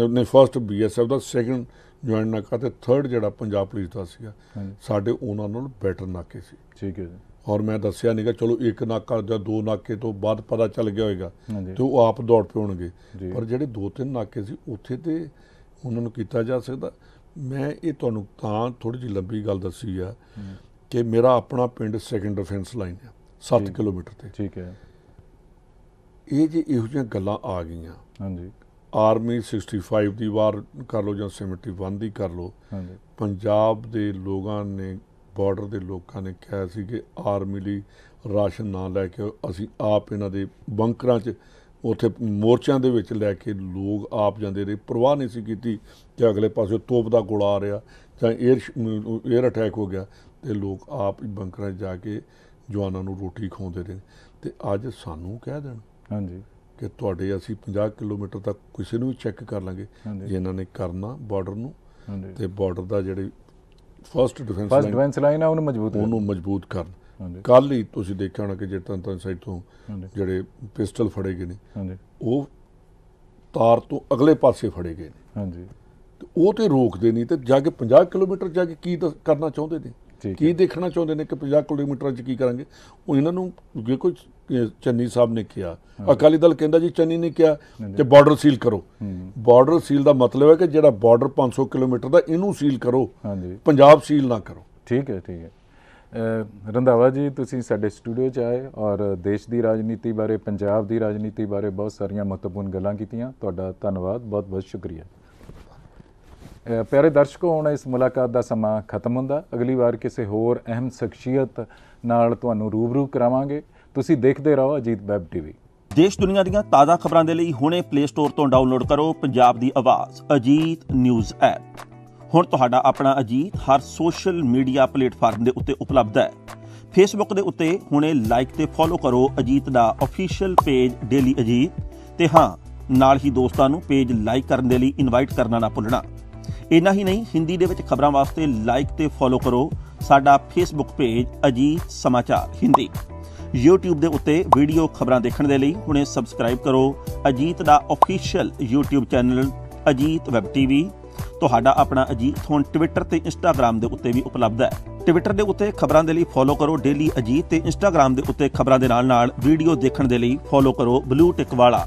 ਉਹਨੇ ਫਰਸਟ ਬੀਐਸਐਫ ਦਾ ਸੈਕੰਡ ਜੁਆਇੰਟ ਨਾਕਾ ਤੇ ਥਰਡ ਜਿਹੜਾ ਪੰਜਾਬ ਪੁਲਿਸ ਦਾ ਸੀਗਾ ਸਾਡੇ ਉਹਨਾਂ ਨਾਲ ਬੈਟਰ ਨਾਕੇ ਸੀ ਠੀਕ ਹੈ ਜੀ ਔਰ ਮੈਂ ਦੱਸਿਆ ਨਹੀਂਗਾ ਚਲੋ ਇੱਕ ਨਾਕਾ ਜਾਂ ਦੋ ਨਾਕੇ ਤੋਂ ਬਾਅਦ ਪਤਾ ਚੱਲ ਗਿਆ ਹੋਵੇਗਾ ਤੇ ਉਹ ਆਪ ਦੌੜ ਪਉਣਗੇ ਪਰ ਜਿਹੜੇ ਦੋ ਤਿੰਨ ਨਾਕੇ ਸੀ ਉੱਥੇ ਤੇ ਉਹਨਾਂ ਨੂੰ ਕੀਤਾ ਜਾ ਸਕਦਾ ਮੈਂ ਇਹ ਤੁਹਾਨੂੰ ਤਾਂ ਥੋੜੀ ਜਿਹੀ ਲੰਬੀ ਗੱਲ ਦੱਸੀ ਆ ਕਿ ਮੇਰਾ ਆਪਣਾ ਪਿੰਡ ਸੈਕੰਡ ਡਿਫੈਂਸ ਲਾਈਨ ਆ 7 ਕਿਲੋਮੀਟਰ ਤੇ ਠੀਕ ਹੈ ਇਹ ਜੀ ਇਹੋ ਜਿਹੀਆਂ ਗੱਲਾਂ ਆ ਗਈਆਂ ਹਾਂਜੀ ਆਰਮੀ 65 ਦੀ ਵਾਰ ਕਰ ਲੋ ਜਾਂ 71 ਦੀ ਕਰ ਲੋ ਹਾਂਜੀ ਪੰਜਾਬ ਦੇ ਲੋਕਾਂ ਨੇ ਬਾਰਡਰ ਦੇ ਲੋਕਾਂ ਨੇ ਕਿਹਾ ਸੀ ਕਿ ਆਰਮੀ ਲਈ ਰਾਸ਼ਨ ਨਾ ਲੈ ਕੇ ਅਸੀਂ ਆਪ ਇਹਨਾਂ ਦੇ ਬੰਕਰਾਂ 'ਚ ਉਥੇ ਮੋਰਚਿਆਂ ਦੇ ਵਿੱਚ ਲੈ ਕੇ ਲੋਕ ਆਪ ਜਾਂਦੇ ਰਹੇ ਪਰਵਾਹ ਨਹੀਂ ਸੀ ਕੀਤੀ ਜਾਂ ਅਗਲੇ ਪਾਸੇ ਤੋਪ ਦਾ ਗੋਲਾ ਆ ਰਿਹਾ ਜਾਂ 에ਅਰ 에ਅਰ ਅਟੈਕ ਹੋ ਗਿਆ ਤੇ ਲੋਕ ਆਪ ਹੀ ਬੰਕਰਾਂ 'ਚ ਜਾ ਕੇ ਜਵਾਨਾਂ ਨੂੰ ਰੋਟੀ ਖਵਾਉਂਦੇ ਰਹੇ ਤੇ ਅੱਜ ਸਾਨੂੰ ਕਹਿ ਦੇਣ ਹਾਂਜੀ ਕਿ ਤੁਹਾਡੇ ਅਸੀਂ 50 ਕਿਲੋਮੀਟਰ ਤੱਕ ਕਿਸੇ ਨੂੰ ਵੀ ਚੈੱਕ ਕਰ ਲਾਂਗੇ ਜੇ ਇਹਨਾਂ ਨੇ ਕਰਨਾ ਬਾਰਡਰ ਨੂੰ ਤੇ ਬਾਰਡਰ ਦਾ ਜਿਹੜੇ first defence first defence line ਆ ਉਹਨੂੰ ਮਜ਼ਬੂਤ ਉਹਨੂੰ ਮਜ਼ਬੂਤ ਕਰਨ ਕੱਲ ਹੀ ਤੁਸੀਂ ਦੇਖਿਆ ਹੋਣਾ ਕਿ ਜੇ ਤਾਂ ਤਾਂ ਸਾਈਡ ਤੋਂ ਜਿਹੜੇ ਪਿਸਟਲ ਫੜੇ ਗਏ ਨੇ ਉਹ ਤਾਰ ਤੋਂ ਅਗਲੇ ਪਾਸੇ ਫੜੇ ਗਏ ਨੇ ਹਾਂਜੀ ਉਹ ਤੇ ਰੋਕਦੇ ਨਹੀਂ ਤੇ ਜਾ ਕੇ 50 ਕਿਲੋਮੀਟਰ ਜਾ ਕੇ ਕੀ ਕਰਨਾ ਚਾਹੁੰਦੇ ਨੇ ਕੀ ਦੇਖਣਾ ਚਾਹੁੰਦੇ ਨੇ ਕਿ 50 ਕਿਲੋਮੀਟਰ ਚ ਕੀ ਕਰਾਂਗੇ ਉਹ ਇਹਨਾਂ ਨੂੰ ਜੇ ਕੋਈ ਚੰਨੀ ਸਾਹਿਬ ਨੇ ਕਿਹਾ ਅਕਾਲੀ ਦਲ ਕਹਿੰਦਾ ਜੀ ਚੰਨੀ ਨੇ ਕਿਹਾ ਕਿ ਬਾਰਡਰ ਸੀਲ ਕਰੋ ਬਾਰਡਰ ਸੀਲ ਦਾ ਮਤਲਬ ਹੈ ਕਿ ਜਿਹੜਾ ਬਾਰਡਰ 500 ਕਿਲੋਮੀਟਰ ਦਾ ਇਹਨੂੰ ਸੀਲ ਕਰੋ ਹਾਂਜੀ ਪੰਜਾਬ ਸੀਲ ਨਾ ਕਰੋ ਠੀਕ ਹੈ ਠੀਕ ਹੈ ਰੰਧਾਵਾ ਜੀ ਤੁਸੀਂ ਸਾਡੇ ਸਟੂਡੀਓ 'ਚ ਆਏ ਔਰ ਦੇਸ਼ ਦੀ ਰਾਜਨੀਤੀ ਬਾਰੇ ਪੰਜਾਬ ਦੀ ਰਾਜਨੀਤੀ ਬਾਰੇ ਬਹੁਤ ਸਾਰੀਆਂ ਮਹੱਤਵਪੂਰਨ ਗੱਲਾਂ ਕੀਤੀਆਂ ਤੁਹਾਡਾ ਧੰਨਵਾਦ ਬਹੁਤ ਬਹੁਤ ਸ਼ੁਕਰੀਆ ਪਿਆਰੇ ਦਰਸ਼ਕੋ ਹੁਣ ਇਸ ਮੁਲਾਕਾਤ ਦਾ ਸਮਾਂ ਖਤਮ ਹੁੰਦਾ ਅਗਲੀ ਵਾਰ ਕਿਸੇ ਹੋਰ ਅਹਿਮ ਸ਼ਖਸੀਅਤ ਨਾਲ ਤੁਹਾਨੂੰ ਰੂਬਰੂ ਕਰਾਵਾਂਗੇ ਤੁਸੀਂ ਦੇਖਦੇ ਰਹੋ ਅਜੀਤ ਵੈਬ ਟੀਵੀ ਦੇਸ਼ ਦੁਨੀਆ ਦੀਆਂ ਤਾਜ਼ਾ ਖਬਰਾਂ ਦੇ ਲਈ ਹੁਣੇ ਪਲੇ ਸਟੋਰ ਤੋਂ ਡਾਊਨਲੋਡ ਕਰੋ ਪੰਜਾਬ ਦੀ ਆਵਾਜ਼ ਅਜੀਤ ਨਿਊਜ਼ ਐਪ ਹੁਣ ਤੁਹਾਡਾ ਆਪਣਾ ਅਜੀਤ ਹਰ ਸੋਸ਼ਲ ਮੀਡੀਆ ਪਲੇਟਫਾਰਮ ਦੇ ਉੱਤੇ ਉਪਲਬਧ ਹੈ ਫੇਸਬੁੱਕ ਦੇ ਉੱਤੇ ਹੁਣੇ ਲਾਈਕ ਤੇ ਫੋਲੋ ਕਰੋ ਅਜੀਤ ਦਾ ਅਫੀਸ਼ੀਅਲ ਪੇਜ ਡੇਲੀ ਅਜੀਤ ਤੇ ਹਾਂ ਨਾਲ ਹੀ ਦੋਸਤਾਂ ਨੂੰ ਪੇਜ ਲਾਈਕ ਕਰਨ ਦੇ ਲਈ ਇਨਵਾਈਟ ਕਰਨਾ ਨਾ ਭੁੱਲਣਾ ਇਨਾ ਹੀ ਨਹੀਂ ਹਿੰਦੀ ਦੇ ਵਿੱਚ ਖਬਰਾਂ ਵਾਸਤੇ ਲਾਈਕ ਤੇ ਫੋਲੋ ਕਰੋ ਸਾਡਾ ਫੇਸਬੁੱਕ ਪੇਜ ਅਜੀਤ ਸਮਾਚਾਰ ਹਿੰਦੀ YouTube ਦੇ ਉੱਤੇ ਵੀਡੀਓ ਖਬਰਾਂ ਦੇਖਣ ਦੇ ਲਈ ਹੁਣੇ ਸਬਸਕ੍ਰਾਈਬ ਕਰੋ ਅਜੀਤ ਦਾ official YouTube channel Ajit web TV ਤੁਹਾਡਾ ਆਪਣਾ ਅਜੀਤ ਹੁਣ ਟਵਿੱਟਰ ਤੇ ਇੰਸਟਾਗ੍ਰam ਦੇ ਉੱਤੇ ਵੀ ਉਪਲਬਧ ਹੈ ਟਵਿੱਟਰ ਦੇ ਉੱਤੇ ਖਬਰਾਂ ਦੇ ਲਈ ਫੋਲੋ ਕਰੋ ਡੇਲੀ ਅਜੀਤ ਤੇ ਇੰਸਟਾਗ੍ਰam ਦੇ ਉੱਤੇ ਖਬਰਾਂ ਦੇ ਨਾਲ-ਨਾਲ ਵੀਡੀਓ ਦੇਖਣ ਦੇ ਲਈ ਫੋਲੋ ਕਰੋ ਬਲੂ ਟਿਕ ਵਾਲਾ